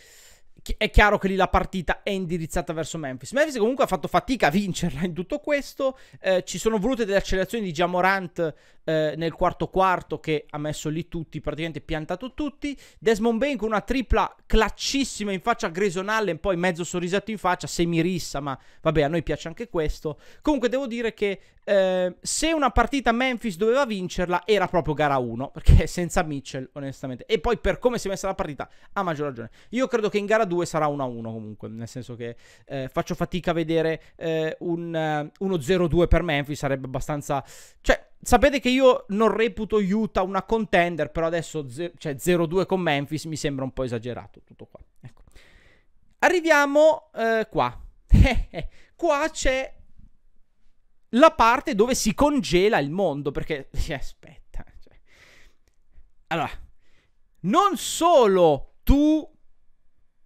S1: è chiaro che lì la partita è indirizzata verso Memphis. Memphis comunque ha fatto fatica a vincerla in tutto questo. Eh, ci sono volute delle accelerazioni di Jamorant eh, nel quarto quarto che ha messo lì tutti, praticamente piantato tutti. Desmond Bain con una tripla claccissima in faccia a Grayson Allen, poi mezzo sorrisetto in faccia, semirissa, ma vabbè a noi piace anche questo. Comunque devo dire che eh, se una partita Memphis doveva vincerla era proprio gara 1, <laughs> perché senza Mitchell onestamente. E poi per come si è messa la partita ha maggior ragione. Io credo che in gara 2 2 sarà 1-1 comunque, nel senso che eh, faccio fatica a vedere eh, un, uh, eh, 1-0-2 per Memphis, sarebbe abbastanza... Cioè, sapete che io non reputo Utah una contender, però adesso ze- cioè 0-2 con Memphis mi sembra un po' esagerato tutto qua. Ecco. Arriviamo eh, qua. <laughs> qua c'è la parte dove si congela il mondo, perché... <laughs> Eh, aspetta. Cioè... Allora, non solo tu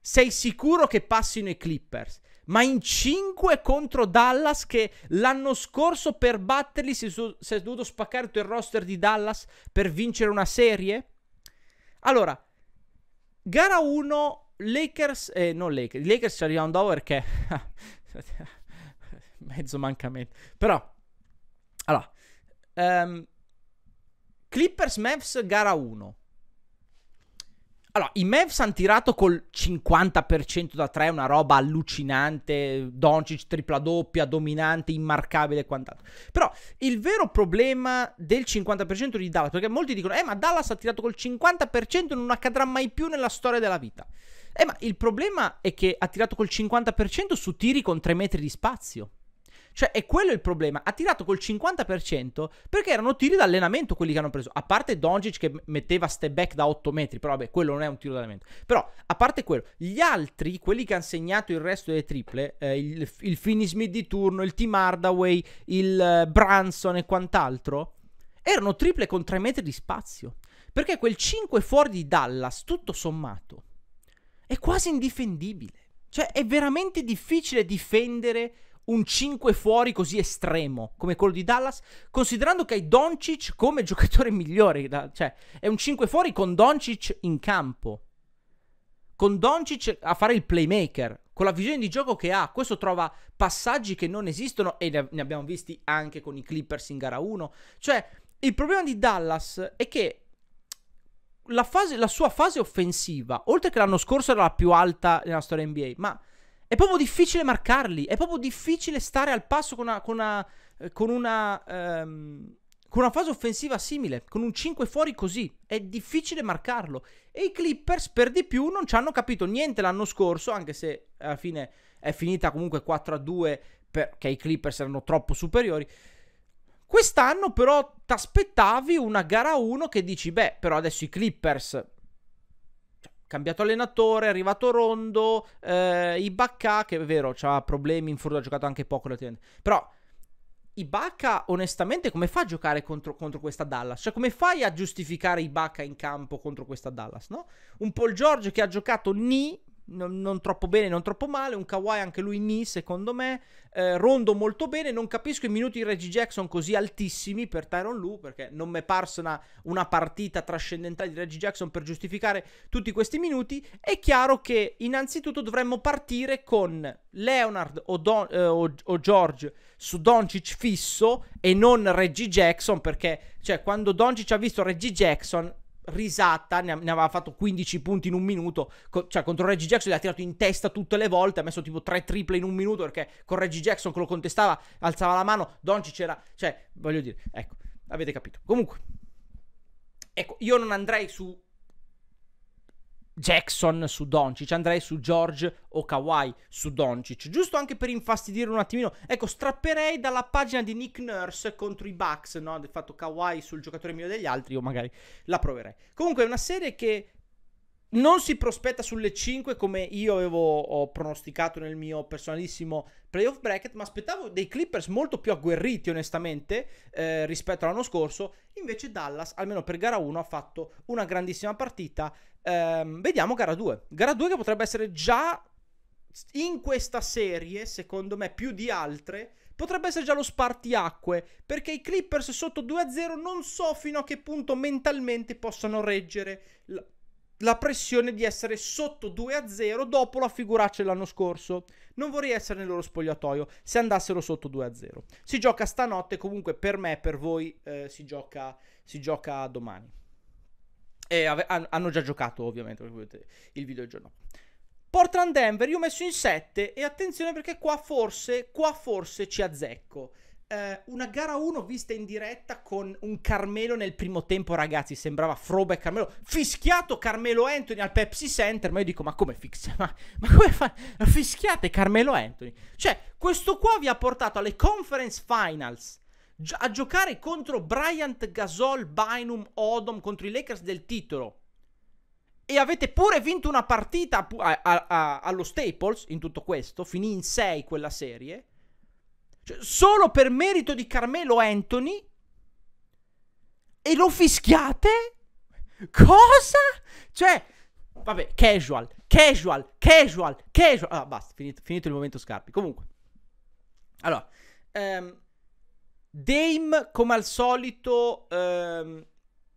S1: sei sicuro che passino i Clippers. Ma in 5 contro Dallas, che l'anno scorso per batterli si, su- si è dovuto spaccare tutto il roster di Dallas per vincere una serie? Allora, gara 1, Lakers, eh, non Lakers, Lakers ci arrivano dopo perché... <laughs> Mezzo mancamento. Però, allora, um, ehm, Clippers Mavs gara 1. Allora, i Mavs hanno tirato col 50% da 3, una roba allucinante, Doncic tripla doppia, dominante, immarcabile e quant'altro. Però il vero problema del 50% di Dallas, perché molti dicono, eh ma Dallas ha tirato col 50% non accadrà mai più nella storia della vita. Eh ma il problema è che ha tirato col 50% su tiri con 3 metri di spazio. Cioè, è quello il problema. Ha tirato col 50% perché erano tiri d'allenamento quelli che hanno preso. A parte Doncic che metteva step back da 8 metri, però vabbè, quello non è un tiro d'allenamento. Però, a parte quello, gli altri, quelli che hanno segnato il resto delle triple, eh, il, il Finney Smith di turno, il Tim Hardaway, il uh, Branson e quant'altro, erano triple con 3 metri di spazio. Perché quel 5 fuori di Dallas, tutto sommato, è quasi indifendibile. Cioè, è veramente difficile difendere un 5 fuori così estremo come quello di Dallas, considerando che hai Doncic come <laughs> giocatore migliore, da, cioè è un 5 fuori con Doncic in campo, con Doncic a fare il playmaker, con la visione di gioco che ha, questo trova passaggi che non esistono e ne abbiamo visti anche con i Clippers in gara 1, cioè il problema di Dallas è che la, fase, la sua fase offensiva, oltre che l'anno scorso era la più alta nella storia NBA, ma è proprio difficile marcarli, è proprio difficile stare al passo con una, con una, eh, con una, ehm, con una fase offensiva simile, con un 5 fuori così, è difficile marcarlo. E i Clippers per di più non ci hanno capito niente l'anno scorso, anche se alla fine è finita comunque 4 a 2 perché i Clippers erano troppo superiori. Quest'anno però ti aspettavi una gara 1 che dici, beh, però adesso i Clippers cambiato allenatore, è arrivato Rondo, eh, Ibacca, che è vero, ha problemi in furto, ha giocato anche poco relativamente, però... Ibaka onestamente, come fa a giocare contro, contro, questa Dallas? Cioè, come fai a giustificare Ibaka in campo contro questa Dallas, no? Un Paul George che ha giocato ni non, non, troppo bene, non troppo male. Un Kawhi anche lui ni, secondo me. Eh, Rondo molto bene. Non capisco i minuti di Reggie Jackson così altissimi per Tyron Lu, perché non mi è parsa una, una, partita trascendentale di Reggie Jackson per giustificare tutti questi minuti. È chiaro che innanzitutto dovremmo partire con Leonard o, Don, eh, o, o George su Doncic fisso e non Reggie Jackson, perché cioè, quando Doncic ha visto Reggie Jackson risata, ne, aveva fatto 15 punti in un minuto, co- cioè contro Reggie Jackson gli ha tirato in testa tutte le volte, ha messo tipo 3 triple in un minuto perché con Reggie Jackson che lo contestava alzava la mano, Donci c'era, cioè voglio dire, ecco, avete capito. Comunque, ecco, io non andrei su Jackson su Doncic, andrei su George o Kawhi su Doncic, giusto anche per infastidire un attimino. Ecco, strapperei dalla pagina di Nick Nurse contro i Bucks, no? Del fatto Kawhi sul giocatore migliore degli altri, io magari la proverei. Comunque è una serie che non si prospetta sulle 5 come io avevo pronosticato nel mio personalissimo playoff bracket, ma aspettavo dei Clippers molto più agguerriti onestamente eh, rispetto all'anno scorso, invece Dallas almeno per gara 1 ha fatto una grandissima partita, ehm, vediamo gara 2, gara 2 che potrebbe essere già in questa serie, secondo me più di altre, potrebbe essere già lo spartiacque, perché i Clippers sotto 2-0 non so fino a che punto mentalmente possano reggere la pressione di essere sotto 2-0 dopo la figuraccia dell'anno scorso. Non vorrei essere nel loro spogliatoio se andassero sotto 2-0. Si gioca stanotte, comunque per me, per voi, eh, si, gioca, si, gioca, domani. E ave- hanno già giocato ovviamente, il video del giorno. Portland Denver, io ho messo in 7 e attenzione perché qua forse, qua forse ci azzecco eh, una gara 1 vista in diretta con un Carmelo nel primo tempo, ragazzi, sembrava Frobe e Carmelo, fischiato Carmelo Anthony al Pepsi Center, ma io dico, ma come fix? <laughs> Ma, ma come fa? Fischiate Carmelo Anthony. Cioè, questo qua vi ha portato alle conference finals a giocare contro Bryant, Gasol, Bynum, Odom contro i Lakers del titolo. E avete pure vinto una partita a, a, a, allo Staples in tutto questo, finì in 6 quella serie. Cioè, solo per merito di Carmelo Anthony e lo fischiate? Cosa? Cioè, vabbè, casual, casual, casual, casual. Ah, basta, finito, finito il momento scarpi. Comunque. Allora, um, Dame come al solito... ehm,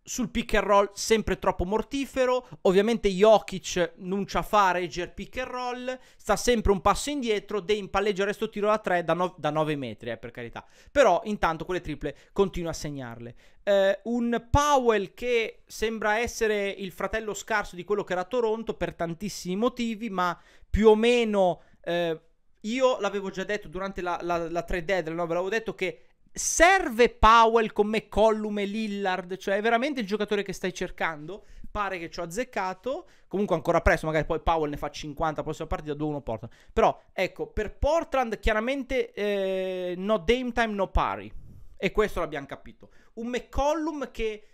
S1: sul pick and roll sempre troppo mortifero, ovviamente Jokic non c'ha fa regger pick and roll, sta sempre un passo indietro, De in palleggio resto tiro da 3 da, no- da 9 metri, eh, per carità. Però intanto quelle triple continua a segnarle. Eh, un Powell che sembra essere il fratello scarso di quello che era Toronto per tantissimi motivi, ma più o meno eh, io l'avevo già detto durante la, la, la 3D, non l'avevo detto che serve Powell con McCollum e Lillard, cioè è veramente il giocatore che stai cercando? Pare che ci ho azzeccato, comunque ancora presto, magari poi Powell ne fa 50, la prossima partita 2-1 Portland. Però ecco, per Portland chiaramente eh, no Dame Time, no pari. E questo l'abbiamo capito. Un McCollum che...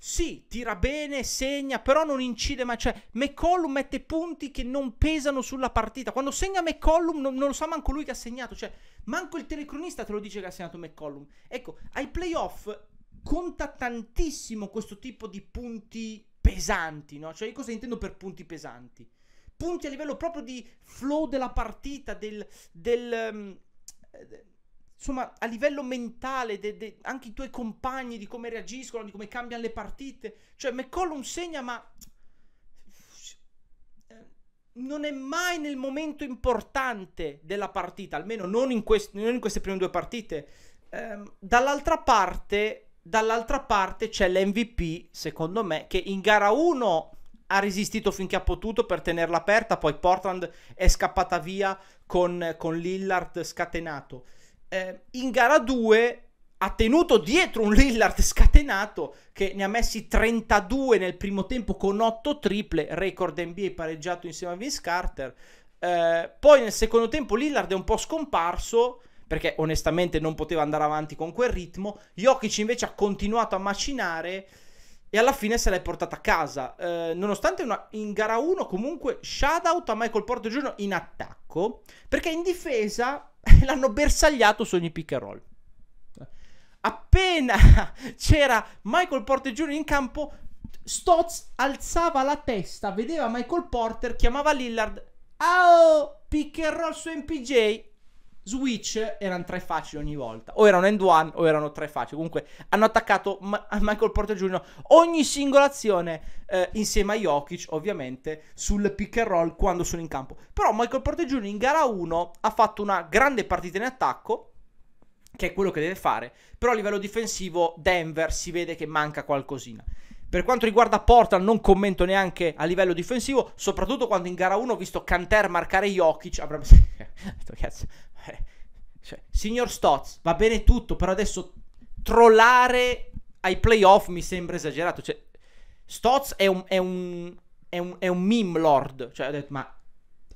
S1: Sì, tira bene, segna, però non incide mai. Cioè, McCollum mette punti che non pesano sulla partita. Quando segna McCollum non, non lo sa manco lui che ha segnato. Cioè, Manco il telecronista te lo dice che ha segnato McCollum. Ecco, ai playoff conta tantissimo questo tipo di punti pesanti, no? Cioè, io cosa intendo per punti pesanti? Punti a livello proprio di flow della partita, del... del um, insomma, a livello mentale, de, de, anche i tuoi compagni, di come reagiscono, di come cambiano le partite. Cioè, McCollum segna, ma non è mai nel momento importante della partita, almeno non in, quest- non in queste prime due partite. Ehm, dall'altra, parte, dall'altra parte c'è l'MVP, secondo me, che in gara 1 ha resistito finché ha potuto per tenerla aperta, poi Portland è scappata via con, con Lillard scatenato. Ehm, in gara 2 ha tenuto dietro un Lillard scatenato che ne ha messi 32 nel primo tempo con 8 triple, record NBA pareggiato insieme a Vince Carter. Eh, poi nel secondo tempo Lillard è un po' scomparso perché onestamente non poteva andare avanti con quel ritmo. Jokic invece ha continuato a macinare e alla fine se l'è portata a casa. Eh, nonostante una, in gara 1 comunque shoutout a Michael Porter Jr. in attacco perché in difesa <laughs> l'hanno bersagliato su ogni pick and roll appena <laughs> c'era Michael Porter Jr. in campo, Stotz alzava la testa, vedeva Michael Porter, chiamava Lillard. Oh, pick and roll su MPJ. Switch erano tre facili ogni volta. O erano end one o erano tre facili. Comunque hanno attaccato Ma- Michael Porter Jr. ogni singola azione eh, insieme a Jokic, ovviamente, sul pick and roll quando sono in campo. Però Michael Porter Jr. in gara 1 ha fatto una grande partita in attacco che è quello che deve fare, però a livello difensivo Denver si vede che manca qualcosina. Per quanto riguarda Portland non commento neanche a livello difensivo, soprattutto quando in gara 1 ho visto Canter marcare Jokic, avrà detto <laughs> cazzo. Eh, cioè, signor Stotz, va bene tutto, però adesso trollare ai playoff mi sembra esagerato. Cioè, Stotz è un, è un, è un, è un meme lord. Cioè, ha detto, ma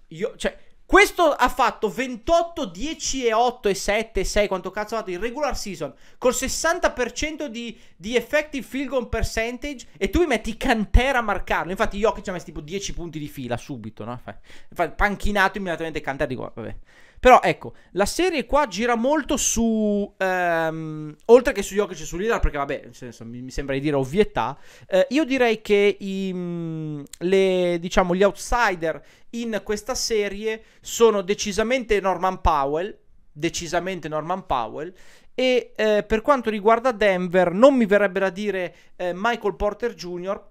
S1: io, cioè, questo ha fatto 28, 10 e 8 e 7 e 6, quanto cazzo ha fatto in regular season, col 60% di, di effective field goal percentage e tu mi metti Cantera a marcarlo. Infatti Jokic ci ha messo tipo 10 punti di fila subito, no? Infatti, panchinato immediatamente Cantera, dico vabbè. Però ecco, la serie qua gira molto su... Ehm, oltre che su Jokic e su Lillard, perché vabbè, senso, mi, sembra di dire ovvietà, eh, io direi che i, mm, le, diciamo, gli outsider in questa serie sono decisamente Norman Powell, decisamente Norman Powell, e eh, per quanto riguarda Denver non mi verrebbe da dire eh, Michael Porter Jr.,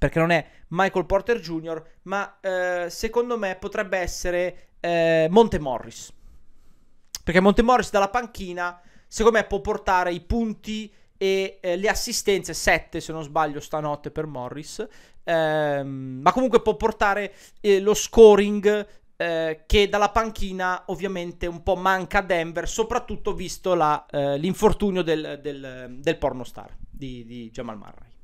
S1: perché non è Michael Porter Jr., ma eh, secondo me potrebbe essere eh, Monte Morris. Perché Monte Morris dalla panchina, secondo me, può portare i punti e eh, le assistenze, 7 se non sbaglio stanotte per Morris, ehm, ma comunque può portare eh, lo scoring eh, che dalla panchina ovviamente un po' manca a Denver, soprattutto visto la, eh, l'infortunio del, del, del pornostar di, di Jamal Murray.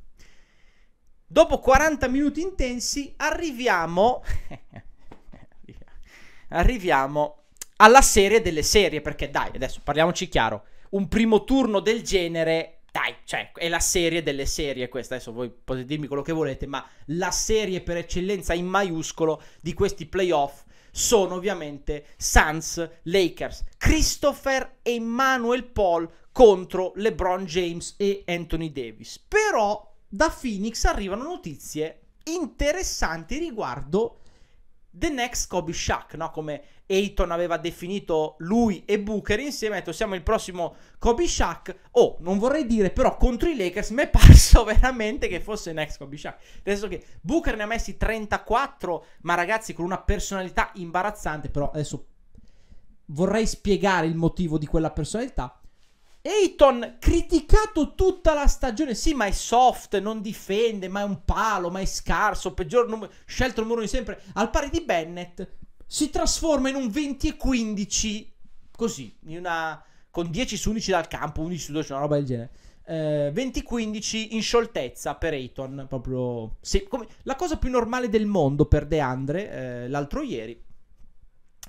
S1: Dopo 40 minuti intensi arriviamo <laughs> arriviamo alla serie delle serie, perché dai, adesso parliamoci chiaro, un primo turno del genere, dai, cioè è la serie delle serie questa, adesso voi potete dirmi quello che volete, ma la serie per eccellenza in maiuscolo di questi playoff sono ovviamente Suns Lakers, Christopher e Manuel Paul contro LeBron James e Anthony Davis. Però da Phoenix arrivano notizie interessanti riguardo The Next Kobe Shaq, no? come Ayton aveva definito lui e Booker insieme, ha detto siamo il prossimo Kobe Shaq, oh non vorrei dire però contro i Lakers mi è <laughs> parso veramente che fosse Next Kobe Shaq, adesso che Booker ne ha messi 34, ma ragazzi con una personalità imbarazzante, però adesso vorrei spiegare il motivo di quella personalità, Ayton criticato tutta la stagione. Sì, ma è soft, non difende, ma è un palo, ma è scarso. Peggior numero, scelto il numero di sempre. Al pari di Bennett, si trasforma in un 20 e 15. Così, una, con 10 su 11 dal campo, 11 su 12, una roba del genere. Eh, 20-15 in scioltezza per Ayton. Proprio sì, come, la cosa più normale del mondo per DeAndre eh, l'altro ieri.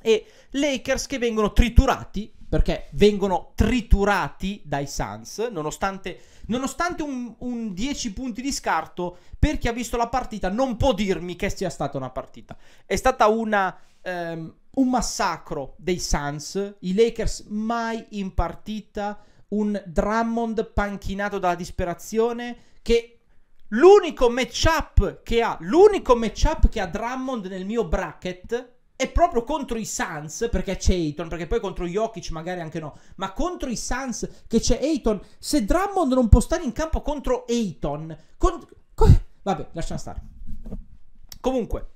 S1: E Lakers che vengono triturati perché vengono triturati dai Suns, nonostante, nonostante un, un, 10 punti di scarto, per chi ha visto la partita non può dirmi che sia stata una partita. È stata una, um, un massacro dei Suns, i Lakers mai in partita, un Drummond panchinato dalla disperazione che l'unico matchup che ha, l'unico matchup che ha Drummond nel mio bracket e proprio contro i Suns, perché c'è Ayton, perché poi contro Jokic magari anche no, ma contro i Suns che c'è Ayton, se Drummond non può stare in campo contro Ayton, con... co... vabbè, lasciamo stare. Comunque,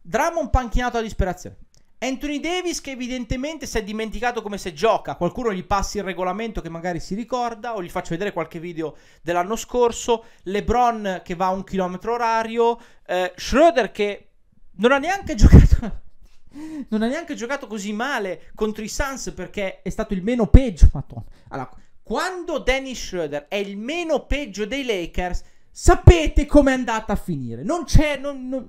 S1: Drummond panchinato a disperazione. Anthony Davis che evidentemente si è dimenticato come se gioca, qualcuno gli passi il regolamento che magari si ricorda o gli faccio vedere qualche video dell'anno scorso, LeBron che va a un chilometro orario, eh, Schroeder che non ha neanche giocato non ha neanche giocato così male contro i Suns perché è stato il meno peggio. Madonna. Allora, quando Dennis Schroeder è il meno peggio dei Lakers, sapete com'è andata a finire. Non c'è. Non, non...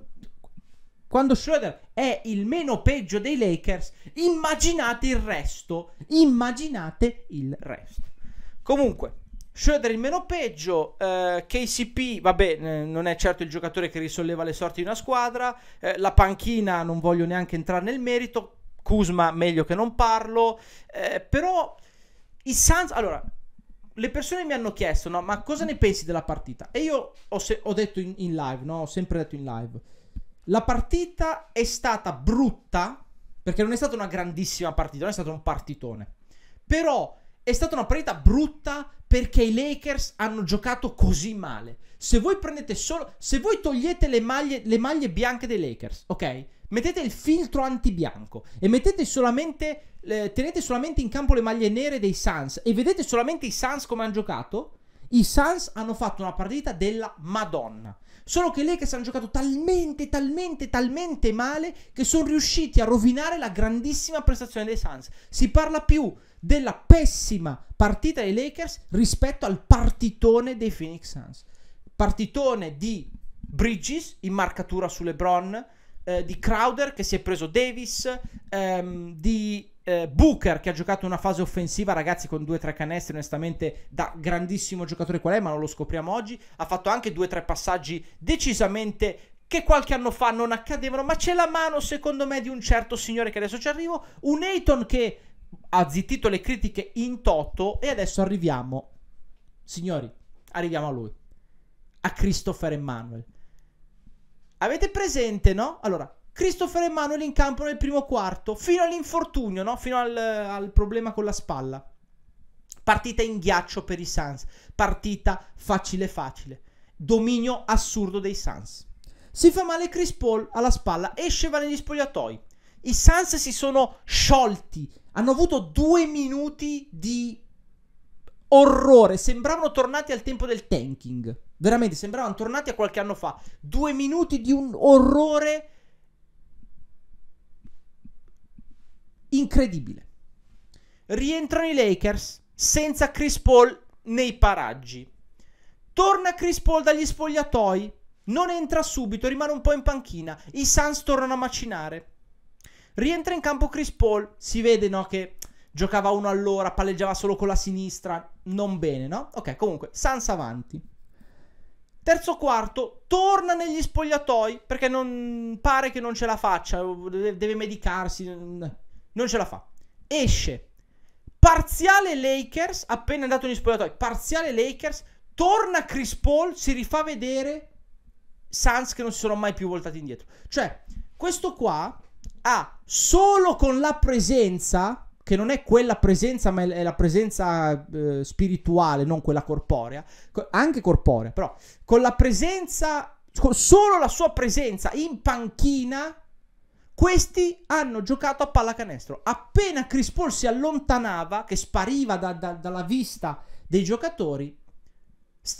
S1: Quando Schroeder è il meno peggio dei Lakers, immaginate il resto. Immaginate il resto. Comunque, Schroeder il meno peggio, eh, KCP, vabbè, eh, non è certo il giocatore che risolleva le sorti di una squadra, eh, la panchina non voglio neanche entrare nel merito, Kuzma meglio che non parlo, eh, però i Suns, allora, le persone mi hanno chiesto, no, ma cosa ne pensi della partita? E io ho, se- ho detto in-, in live, no, ho sempre detto in live, la partita è stata brutta, perché non è stata una grandissima partita, non è stato un partitone, però è stata una partita brutta perché i Lakers hanno giocato così male. Se voi prendete solo. Se voi togliete le maglie, le maglie bianche dei Lakers, ok? Mettete il filtro antibianco e mettete solamente. Eh, tenete solamente in campo le maglie nere dei Suns e vedete solamente i Suns come hanno giocato. I Suns hanno fatto una partita della Madonna. Solo che i Lakers hanno giocato talmente, talmente, talmente male che sono riusciti a rovinare la grandissima prestazione dei Suns. Si parla più della pessima partita dei Lakers rispetto al partitone dei Phoenix Suns. Partitone di Bridges in marcatura su LeBron, eh, di Crowder che si è preso Davis, ehm, di eh, Booker che ha giocato una fase offensiva, ragazzi, con 2-3 canestri, onestamente, da grandissimo giocatore qual è, ma non lo scopriamo oggi. Ha fatto anche 2-3 passaggi decisamente che qualche anno fa non accadevano, ma c'è la mano, secondo me, di un certo signore che adesso ci arrivo. Un Ayton che ha zittito le critiche in toto e adesso arriviamo, signori, arriviamo a lui, a Christopher Emmanuel. Avete presente, no? Allora, Christopher Emmanuel in campo nel primo quarto, fino all'infortunio, no? Fino al, al problema con la spalla. Partita in ghiaccio per i Suns, partita facile facile, dominio assurdo dei Suns. Si fa male Chris Paul alla spalla, esce va negli spogliatoi i Suns si sono sciolti. Hanno avuto due minuti di orrore. Sembravano tornati al tempo del tanking. Veramente, sembravano tornati a qualche anno fa. Due minuti di un orrore incredibile. Rientrano i Lakers senza Chris Paul nei paraggi. Torna Chris Paul dagli spogliatoi. Non entra subito, rimane un po' in panchina. I Suns tornano a macinare. Rientra in campo Chris Paul, si vede no, che giocava uno all'ora, palleggiava solo con la sinistra, non bene, no? Ok, comunque, Sans avanti. Terzo quarto, torna negli spogliatoi perché non pare che non ce la faccia, deve medicarsi, non ce la fa. Esce. Parziale Lakers, appena andato negli spogliatoi, parziale Lakers, torna Chris Paul, si rifà vedere Sans che non si sono mai più voltati indietro. Cioè, questo qua ha ah, solo con la presenza, che non è quella presenza, ma è la presenza eh, spirituale, non quella corporea, anche corporea, però con la presenza, con solo la sua presenza in panchina, questi hanno giocato a pallacanestro. Appena Chris Paul si allontanava, che spariva da, da, dalla vista dei giocatori,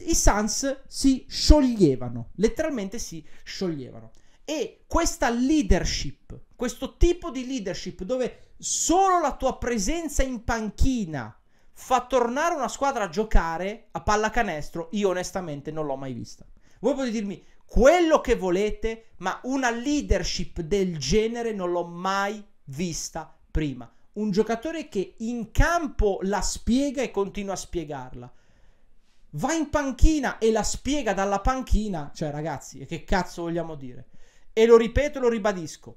S1: i Suns si scioglievano, letteralmente si scioglievano. E questa leadership questo tipo di leadership dove solo la tua presenza in panchina fa tornare una squadra a giocare a pallacanestro, io onestamente non l'ho mai vista. Voi potete dirmi quello che volete, ma una leadership del genere non l'ho mai vista prima. Un giocatore che in campo la spiega e continua a spiegarla. Va in panchina e la spiega dalla panchina. Cioè, ragazzi, che cazzo vogliamo dire? E lo ripeto e lo ribadisco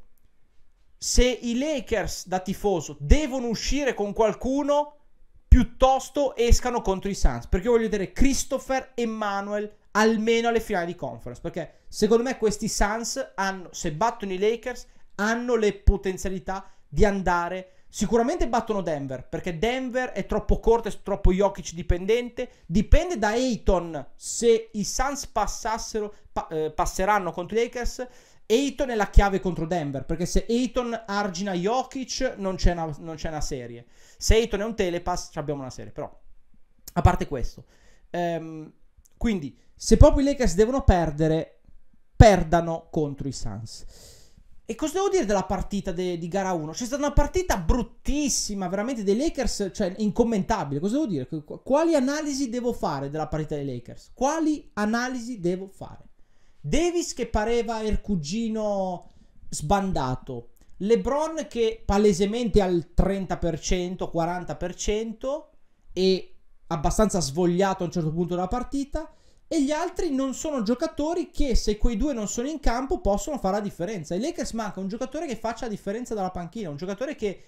S1: se i Lakers da tifoso devono uscire con qualcuno, piuttosto escano contro i Suns. Perché voglio vedere Christopher e Manuel almeno alle finali di conference. Perché secondo me questi Suns hanno, se battono i Lakers, hanno le potenzialità di andare. Sicuramente battono Denver, perché Denver è troppo corto, è troppo Jokic dipendente. Dipende da Ayton se i Suns passassero, pa- eh, passeranno contro i Lakers Ayton è la chiave contro Denver, perché se Ayton argina Jokic non c'è una, non c'è una serie. Se Ayton è un telepass abbiamo una serie, però a parte questo. Ehm, quindi se proprio i Lakers devono perdere, perdano contro i Suns. E cosa devo dire della partita de- di gara 1? C'è stata una partita bruttissima, veramente dei Lakers, cioè incommentabile. Cosa devo dire? Quali analisi devo fare della partita dei Lakers? Quali analisi devo fare? Davis che pareva il cugino sbandato, LeBron che palesemente al 30%, 40% e abbastanza svogliato a un certo punto della partita e gli altri non sono giocatori che se quei due non sono in campo possono fare la differenza. I Lakers manca un giocatore che faccia la differenza dalla panchina, un giocatore che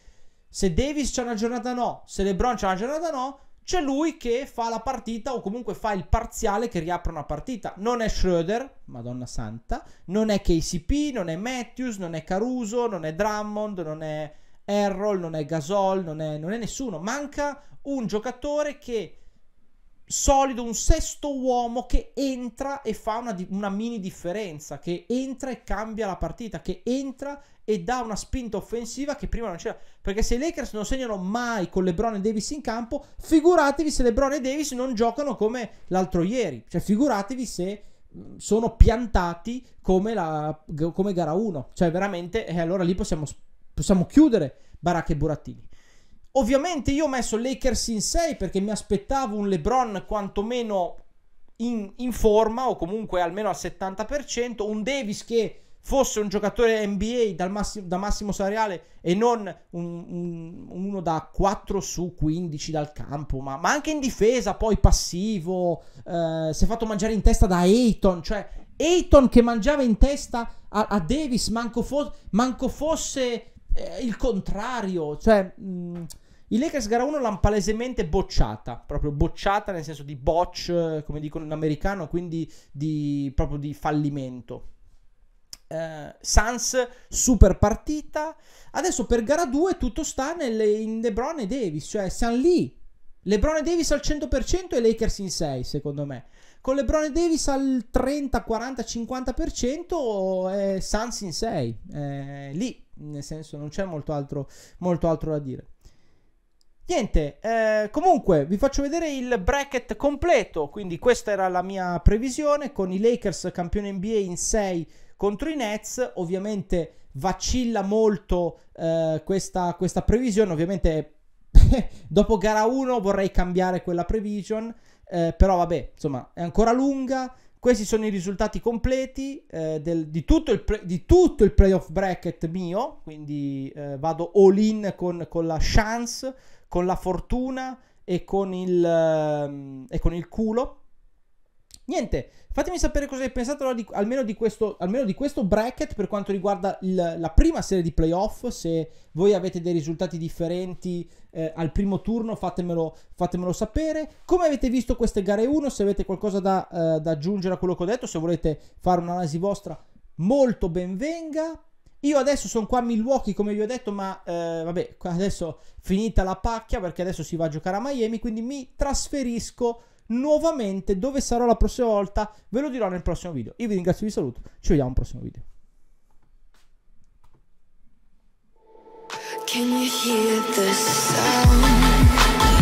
S1: se Davis c'ha una giornata no, se LeBron c'ha una giornata no, c'è lui che fa la partita o comunque fa il parziale che riapre una partita. Non è Schroeder, Madonna Santa, non è KCP, non è Matthews, non è Caruso, non è Drummond, non è Errol, non è Gasol, non è, non è nessuno. Manca un giocatore che solido, un sesto uomo che entra e fa una, una mini differenza, che entra e cambia la partita, che entra e dà una spinta offensiva che prima non c'era. Perché se i Lakers non segnano mai con LeBron e Davis in campo, figuratevi se LeBron e Davis non giocano come l'altro ieri. Cioè, figuratevi se sono piantati come, la, come gara 1. Cioè, veramente, e eh, allora lì possiamo, possiamo chiudere Baracca e Burattini. Ovviamente io ho messo Lakers in 6 perché mi aspettavo un LeBron quantomeno in, in forma o comunque almeno al 70%, un Davis che fosse un giocatore NBA massimo, da massimo salariale e non un, un, uno da 4 su 15 dal campo, ma, ma anche in difesa, poi passivo, eh, si è fatto mangiare in testa da Ayton, cioè Ayton che mangiava in testa a, a Davis, manco, fo- manco fosse eh, il contrario, cioè... Mh, mm, i Lakers gara 1 l'hanno palesemente bocciata, proprio bocciata nel senso di botch, eh, come dicono in americano, quindi di, proprio di fallimento eh, Sans super partita. Adesso per gara 2 tutto sta nelle, in LeBron e Davis, cioè siamo lì. LeBron e Davis al 100% e Lakers in 6, secondo me. Con LeBron e Davis al 30, 40, 50% e Sans in 6. Eh, lì, nel senso, non c'è molto altro, molto altro da dire. Niente, eh, comunque vi faccio vedere il bracket completo, quindi questa era la mia previsione con i Lakers campione NBA in 6 contro i Nets ovviamente vacilla molto eh, questa, questa previsione, ovviamente <laughs> dopo gara 1 vorrei cambiare quella prevision, eh, però vabbè, insomma è ancora lunga. Questi sono i risultati completi eh, del, di, tutto il pre- di tutto il playoff bracket mio, quindi eh, vado all in con, con, la chance, con la fortuna e con il, ehm, e con il culo. Niente, fatemi sapere cosa hai pensato allora di, almeno, di questo, almeno, di questo, bracket per quanto riguarda il, la prima serie di playoff. Se voi avete dei risultati differenti eh, al primo turno, fatemelo, fatemelo, sapere. Come avete visto queste gare 1, se avete qualcosa da, eh, da aggiungere a quello che ho detto, se volete fare un'analisi vostra, molto benvenga. Io adesso sono qua a Milwaukee, come vi ho detto, ma eh, vabbè, adesso finita la pacchia perché adesso si va a giocare a Miami, quindi mi trasferisco nuovamente dove sarò la prossima volta ve lo dirò nel prossimo video. Io vi ringrazio, vi saluto, ci vediamo al prossimo video. Can you hear the sound?